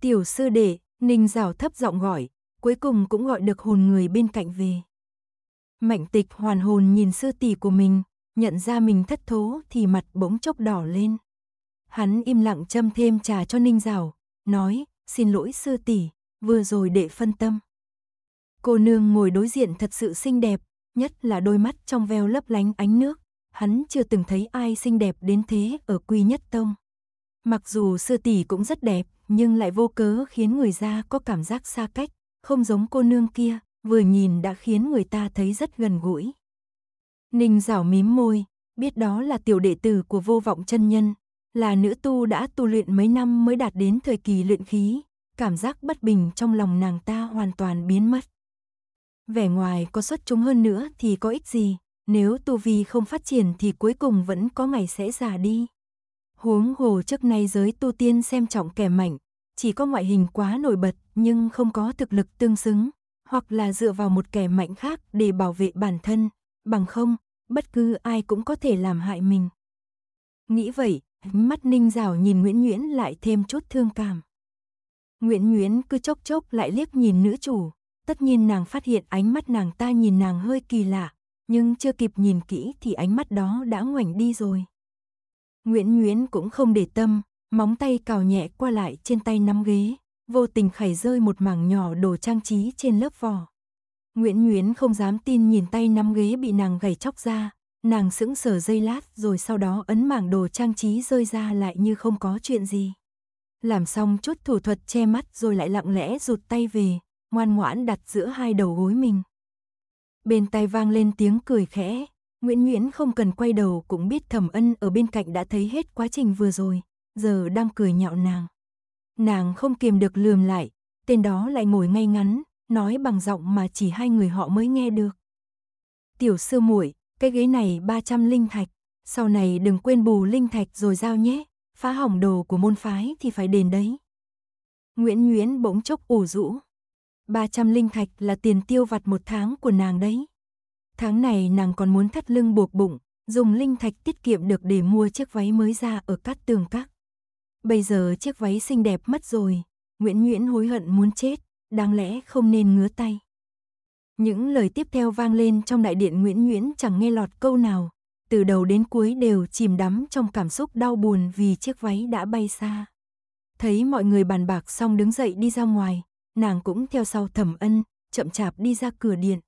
Tiểu sư đệ, Ninh Rào thấp giọng gọi, cuối cùng cũng gọi được hồn người bên cạnh về. Mạnh tịch hoàn hồn nhìn sư tỷ của mình, nhận ra mình thất thố thì mặt bỗng chốc đỏ lên. Hắn im lặng châm thêm trà cho Ninh Giảo, nói, xin lỗi sư tỷ, vừa rồi để phân tâm. Cô nương ngồi đối diện thật sự xinh đẹp, nhất là đôi mắt trong veo lấp lánh ánh nước. Hắn chưa từng thấy ai xinh đẹp đến thế ở Quy Nhất Tông. Mặc dù sư tỷ cũng rất đẹp, nhưng lại vô cớ khiến người ra có cảm giác xa cách, không giống cô nương kia, vừa nhìn đã khiến người ta thấy rất gần gũi. Ninh rảo mím môi, biết đó là tiểu đệ tử của vô vọng chân nhân, là nữ tu đã tu luyện mấy năm mới đạt đến thời kỳ luyện khí, cảm giác bất bình trong lòng nàng ta hoàn toàn biến mất. Vẻ ngoài có xuất chúng hơn nữa thì có ích gì, nếu tu vi không phát triển thì cuối cùng vẫn có ngày sẽ già đi. Huống hồ trước nay giới tu tiên xem trọng kẻ mạnh, chỉ có ngoại hình quá nổi bật nhưng không có thực lực tương xứng, hoặc là dựa vào một kẻ mạnh khác để bảo vệ bản thân, bằng không, bất cứ ai cũng có thể làm hại mình. Nghĩ vậy, mắt Ninh rào nhìn Nguyễn Nguyễn lại thêm chút thương cảm. Nguyễn Nguyễn cứ chốc chốc lại liếc nhìn nữ chủ, tất nhiên nàng phát hiện ánh mắt nàng ta nhìn nàng hơi kỳ lạ, nhưng chưa kịp nhìn kỹ thì ánh mắt đó đã ngoảnh đi rồi. Nguyễn Nguyễn cũng không để tâm, móng tay cào nhẹ qua lại trên tay nắm ghế, vô tình khảy rơi một mảng nhỏ đồ trang trí trên lớp vò Nguyễn Nguyễn không dám tin nhìn tay nắm ghế bị nàng gầy chóc ra, nàng sững sờ dây lát rồi sau đó ấn mảng đồ trang trí rơi ra lại như không có chuyện gì. Làm xong chút thủ thuật che mắt rồi lại lặng lẽ rụt tay về, ngoan ngoãn đặt giữa hai đầu gối mình. Bên tai vang lên tiếng cười khẽ, Nguyễn Nguyễn không cần quay đầu cũng biết thẩm ân ở bên cạnh đã thấy hết quá trình vừa rồi, giờ đang cười nhạo nàng. Nàng không kiềm được lườm lại, tên đó lại ngồi ngay ngắn, nói bằng giọng mà chỉ hai người họ mới nghe được. Tiểu sư muội, cái ghế này 300 linh thạch, sau này đừng quên bù linh thạch rồi giao nhé, phá hỏng đồ của môn phái thì phải đền đấy. Nguyễn Nguyễn bỗng chốc ủ rũ. 300 linh thạch là tiền tiêu vặt một tháng của nàng đấy. Tháng này nàng còn muốn thắt lưng buộc bụng, dùng linh thạch tiết kiệm được để mua chiếc váy mới ra ở cát tường các. Bây giờ chiếc váy xinh đẹp mất rồi, Nguyễn Nguyễn hối hận muốn chết đáng lẽ không nên ngứa tay. Những lời tiếp theo vang lên trong đại điện Nguyễn Nguyễn chẳng nghe lọt câu nào, từ đầu đến cuối đều chìm đắm trong cảm xúc đau buồn vì chiếc váy đã bay xa. Thấy mọi người bàn bạc xong đứng dậy đi ra ngoài, nàng cũng theo sau thẩm ân, chậm chạp đi ra cửa điện.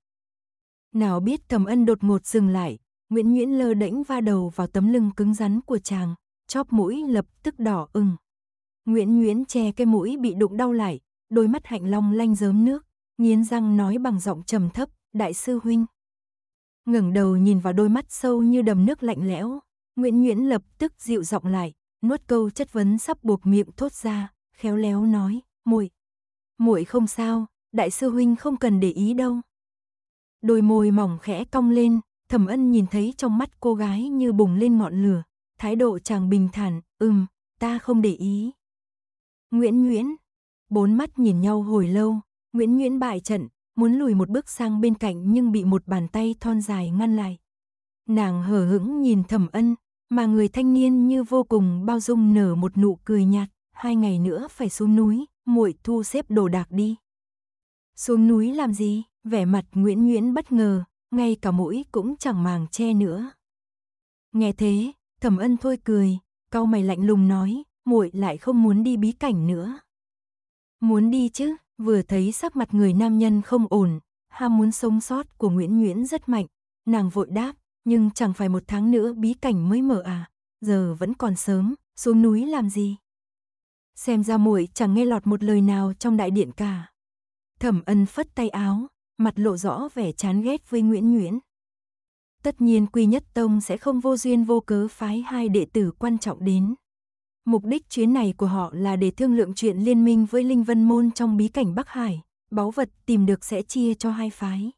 Nào biết thẩm ân đột ngột dừng lại, Nguyễn Nguyễn lơ đễnh va đầu vào tấm lưng cứng rắn của chàng, chóp mũi lập tức đỏ ửng. Nguyễn Nguyễn che cái mũi bị đụng đau lại, đôi mắt hạnh long lanh rớm nước, nghiến răng nói bằng giọng trầm thấp, đại sư huynh. ngẩng đầu nhìn vào đôi mắt sâu như đầm nước lạnh lẽo, Nguyễn Nguyễn lập tức dịu giọng lại, nuốt câu chất vấn sắp buộc miệng thốt ra, khéo léo nói, muội, muội không sao, đại sư huynh không cần để ý đâu. Đôi môi mỏng khẽ cong lên, Thẩm Ân nhìn thấy trong mắt cô gái như bùng lên ngọn lửa, thái độ chàng bình thản, "Ừm, ta không để ý." Nguyễn Nguyễn, Bốn mắt nhìn nhau hồi lâu, Nguyễn Nguyễn bại trận, muốn lùi một bước sang bên cạnh nhưng bị một bàn tay thon dài ngăn lại. Nàng hờ hững nhìn thẩm ân, mà người thanh niên như vô cùng bao dung nở một nụ cười nhạt, hai ngày nữa phải xuống núi, muội thu xếp đồ đạc đi. Xuống núi làm gì? Vẻ mặt Nguyễn Nguyễn bất ngờ, ngay cả mũi cũng chẳng màng che nữa. Nghe thế, Thẩm Ân thôi cười, cau mày lạnh lùng nói, muội lại không muốn đi bí cảnh nữa. Muốn đi chứ, vừa thấy sắc mặt người nam nhân không ổn, ham muốn sống sót của Nguyễn Nguyễn rất mạnh, nàng vội đáp, nhưng chẳng phải một tháng nữa bí cảnh mới mở à, giờ vẫn còn sớm, xuống núi làm gì? Xem ra muội chẳng nghe lọt một lời nào trong đại điện cả. Thẩm ân phất tay áo, mặt lộ rõ vẻ chán ghét với Nguyễn Nguyễn. Tất nhiên Quy Nhất Tông sẽ không vô duyên vô cớ phái hai đệ tử quan trọng đến. Mục đích chuyến này của họ là để thương lượng chuyện liên minh với Linh Vân Môn trong bí cảnh Bắc Hải, báu vật tìm được sẽ chia cho hai phái.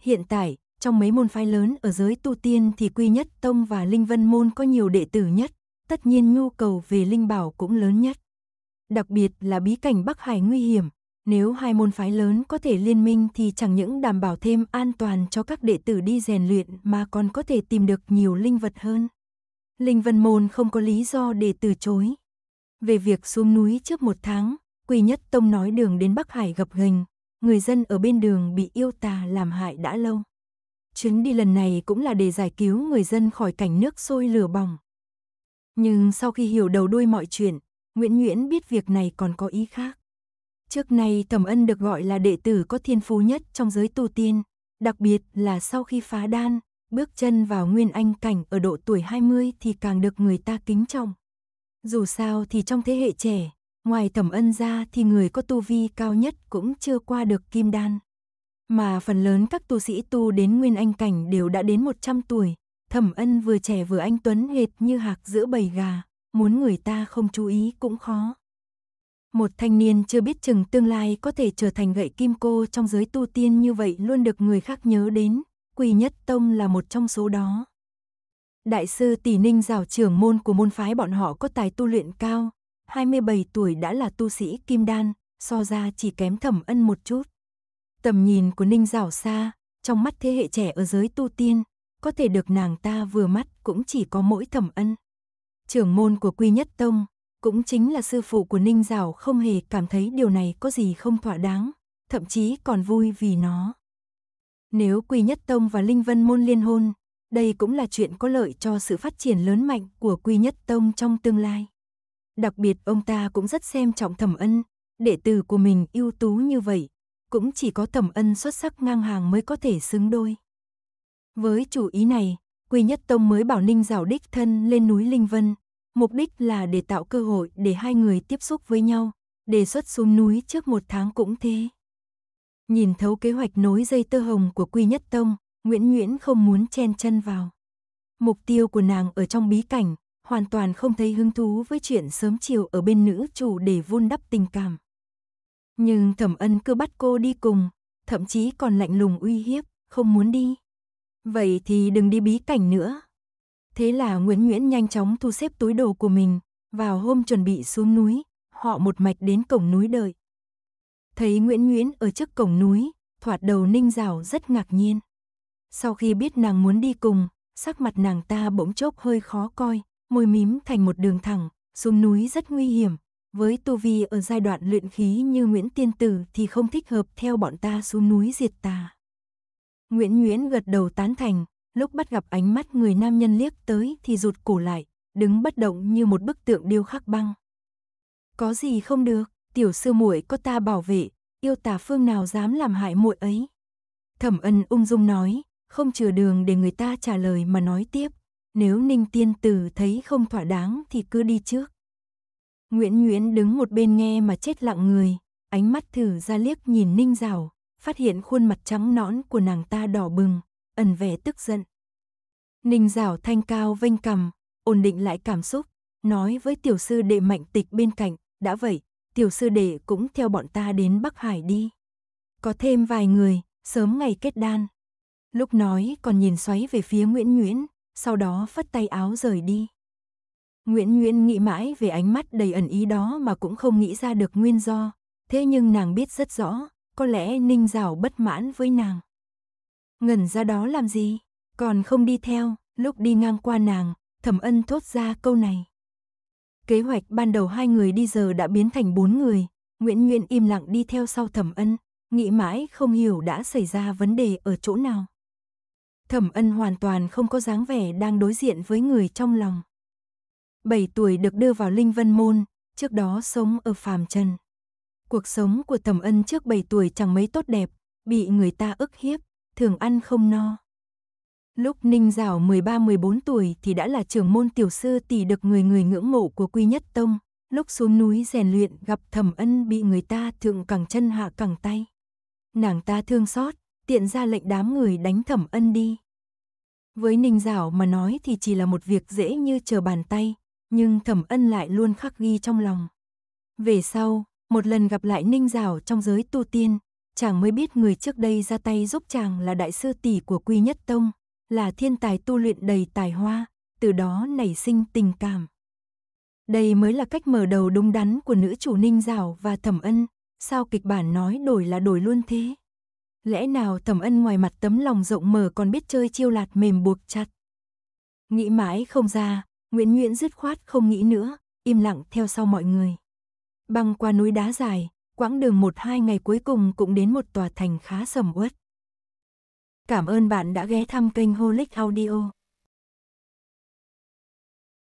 Hiện tại, trong mấy môn phái lớn ở giới tu tiên thì Quy Nhất Tông và Linh Vân Môn có nhiều đệ tử nhất, tất nhiên nhu cầu về linh bảo cũng lớn nhất. Đặc biệt là bí cảnh Bắc Hải nguy hiểm, nếu hai môn phái lớn có thể liên minh thì chẳng những đảm bảo thêm an toàn cho các đệ tử đi rèn luyện mà còn có thể tìm được nhiều linh vật hơn. Linh Vân Môn không có lý do để từ chối. Về việc xuống núi trước một tháng, Quỳ Nhất Tông nói đường đến Bắc Hải gặp hình người dân ở bên đường bị yêu tà làm hại đã lâu. Chuyến đi lần này cũng là để giải cứu người dân khỏi cảnh nước sôi lửa bỏng. Nhưng sau khi hiểu đầu đuôi mọi chuyện, Nguyễn Nhuyễn biết việc này còn có ý khác. Trước nay Thẩm Ân được gọi là đệ tử có thiên phú nhất trong giới tu tiên, đặc biệt là sau khi phá đan, Bước chân vào nguyên anh cảnh ở độ tuổi 20 thì càng được người ta kính trọng. Dù sao thì trong thế hệ trẻ, ngoài thẩm ân ra thì người có tu vi cao nhất cũng chưa qua được kim đan. Mà phần lớn các tu sĩ tu đến nguyên anh cảnh đều đã đến 100 tuổi, thẩm ân vừa trẻ vừa anh tuấn hệt như hạc giữa bầy gà, muốn người ta không chú ý cũng khó. Một thanh niên chưa biết chừng tương lai có thể trở thành gậy kim cô trong giới tu tiên như vậy luôn được người khác nhớ đến, quy nhất tông là một trong số đó. Đại sư Tỷ Ninh Giảo trưởng môn của môn phái bọn họ có tài tu luyện cao, 27 tuổi đã là tu sĩ kim đan, so ra chỉ kém thẩm ân một chút. Tầm nhìn của Ninh Giảo xa, trong mắt thế hệ trẻ ở giới tu tiên, có thể được nàng ta vừa mắt cũng chỉ có mỗi thẩm ân. Trưởng môn của Quy Nhất Tông, cũng chính là sư phụ của Ninh Giảo không hề cảm thấy điều này có gì không thỏa đáng, thậm chí còn vui vì nó. Nếu Quy Nhất Tông và Linh Vân Môn liên hôn, đây cũng là chuyện có lợi cho sự phát triển lớn mạnh của Quy Nhất Tông trong tương lai. Đặc biệt ông ta cũng rất xem trọng Thẩm Ân, đệ tử của mình ưu tú như vậy, cũng chỉ có Thẩm Ân xuất sắc ngang hàng mới có thể xứng đôi. Với chủ ý này, Quy Nhất Tông mới bảo Ninh Giảo đích thân lên núi Linh Vân, mục đích là để tạo cơ hội để hai người tiếp xúc với nhau, đề xuất xuống núi trước một tháng cũng thế. Nhìn thấu kế hoạch nối dây tơ hồng của Quy Nhất Tông, Nguyễn Nguyễn không muốn chen chân vào. Mục tiêu của nàng ở trong bí cảnh, hoàn toàn không thấy hứng thú với chuyện sớm chiều ở bên nữ chủ để vun đắp tình cảm. Nhưng thẩm ân cứ bắt cô đi cùng, thậm chí còn lạnh lùng uy hiếp, không muốn đi. Vậy thì đừng đi bí cảnh nữa. Thế là Nguyễn Nguyễn nhanh chóng thu xếp túi đồ của mình, vào hôm chuẩn bị xuống núi, họ một mạch đến cổng núi đợi. Thấy Nguyễn Nguyễn ở trước cổng núi, thoạt đầu ninh rào rất ngạc nhiên. Sau khi biết nàng muốn đi cùng, sắc mặt nàng ta bỗng chốc hơi khó coi, môi mím thành một đường thẳng, xuống núi rất nguy hiểm. Với tu vi ở giai đoạn luyện khí như Nguyễn Tiên Tử thì không thích hợp theo bọn ta xuống núi diệt tà. Nguyễn Nguyễn gật đầu tán thành, lúc bắt gặp ánh mắt người nam nhân liếc tới thì rụt cổ lại, đứng bất động như một bức tượng điêu khắc băng. Có gì không được? tiểu sư muội có ta bảo vệ, yêu tà phương nào dám làm hại muội ấy. Thẩm ân ung dung nói, không chừa đường để người ta trả lời mà nói tiếp, nếu ninh tiên tử thấy không thỏa đáng thì cứ đi trước. Nguyễn Nguyễn đứng một bên nghe mà chết lặng người, ánh mắt thử ra liếc nhìn ninh rào, phát hiện khuôn mặt trắng nõn của nàng ta đỏ bừng, ẩn vẻ tức giận. Ninh rào thanh cao vênh cầm, ổn định lại cảm xúc, nói với tiểu sư đệ mạnh tịch bên cạnh, đã vậy, tiểu sư đệ cũng theo bọn ta đến Bắc Hải đi. Có thêm vài người, sớm ngày kết đan. Lúc nói còn nhìn xoáy về phía Nguyễn Nguyễn, sau đó phất tay áo rời đi. Nguyễn Nguyễn nghĩ mãi về ánh mắt đầy ẩn ý đó mà cũng không nghĩ ra được nguyên do, thế nhưng nàng biết rất rõ, có lẽ Ninh Giảo bất mãn với nàng. Ngẩn ra đó làm gì, còn không đi theo, lúc đi ngang qua nàng, thẩm ân thốt ra câu này. Kế hoạch ban đầu hai người đi giờ đã biến thành bốn người. Nguyễn Nguyễn im lặng đi theo sau thẩm ân, nghĩ mãi không hiểu đã xảy ra vấn đề ở chỗ nào. Thẩm ân hoàn toàn không có dáng vẻ đang đối diện với người trong lòng. Bảy tuổi được đưa vào Linh Vân Môn, trước đó sống ở phàm trần. Cuộc sống của Thẩm Ân trước bảy tuổi chẳng mấy tốt đẹp, bị người ta ức hiếp, thường ăn không no. Lúc Ninh Giảo 13-14 tuổi thì đã là trưởng môn tiểu sư tỷ được người người ngưỡng mộ của Quy Nhất Tông, lúc xuống núi rèn luyện gặp Thẩm Ân bị người ta thượng cẳng chân hạ cẳng tay. Nàng ta thương xót, tiện ra lệnh đám người đánh Thẩm Ân đi. Với Ninh Giảo mà nói thì chỉ là một việc dễ như chờ bàn tay, nhưng Thẩm Ân lại luôn khắc ghi trong lòng. Về sau, một lần gặp lại Ninh Giảo trong giới tu tiên, chàng mới biết người trước đây ra tay giúp chàng là đại sư tỷ của Quy Nhất Tông, là thiên tài tu luyện đầy tài hoa, từ đó nảy sinh tình cảm. Đây mới là cách mở đầu đúng đắn của nữ chủ Ninh Giảo và Thẩm Ân, sao kịch bản nói đổi là đổi luôn thế? Lẽ nào Thẩm Ân ngoài mặt tấm lòng rộng mở còn biết chơi chiêu lạt mềm buộc chặt? Nghĩ mãi không ra, Nguyễn Nguyễn dứt khoát không nghĩ nữa, im lặng theo sau mọi người. Băng qua núi đá dài, quãng đường một hai ngày cuối cùng cũng đến một tòa thành khá sầm uất. Cảm ơn bạn đã ghé thăm kênh Holic Audio.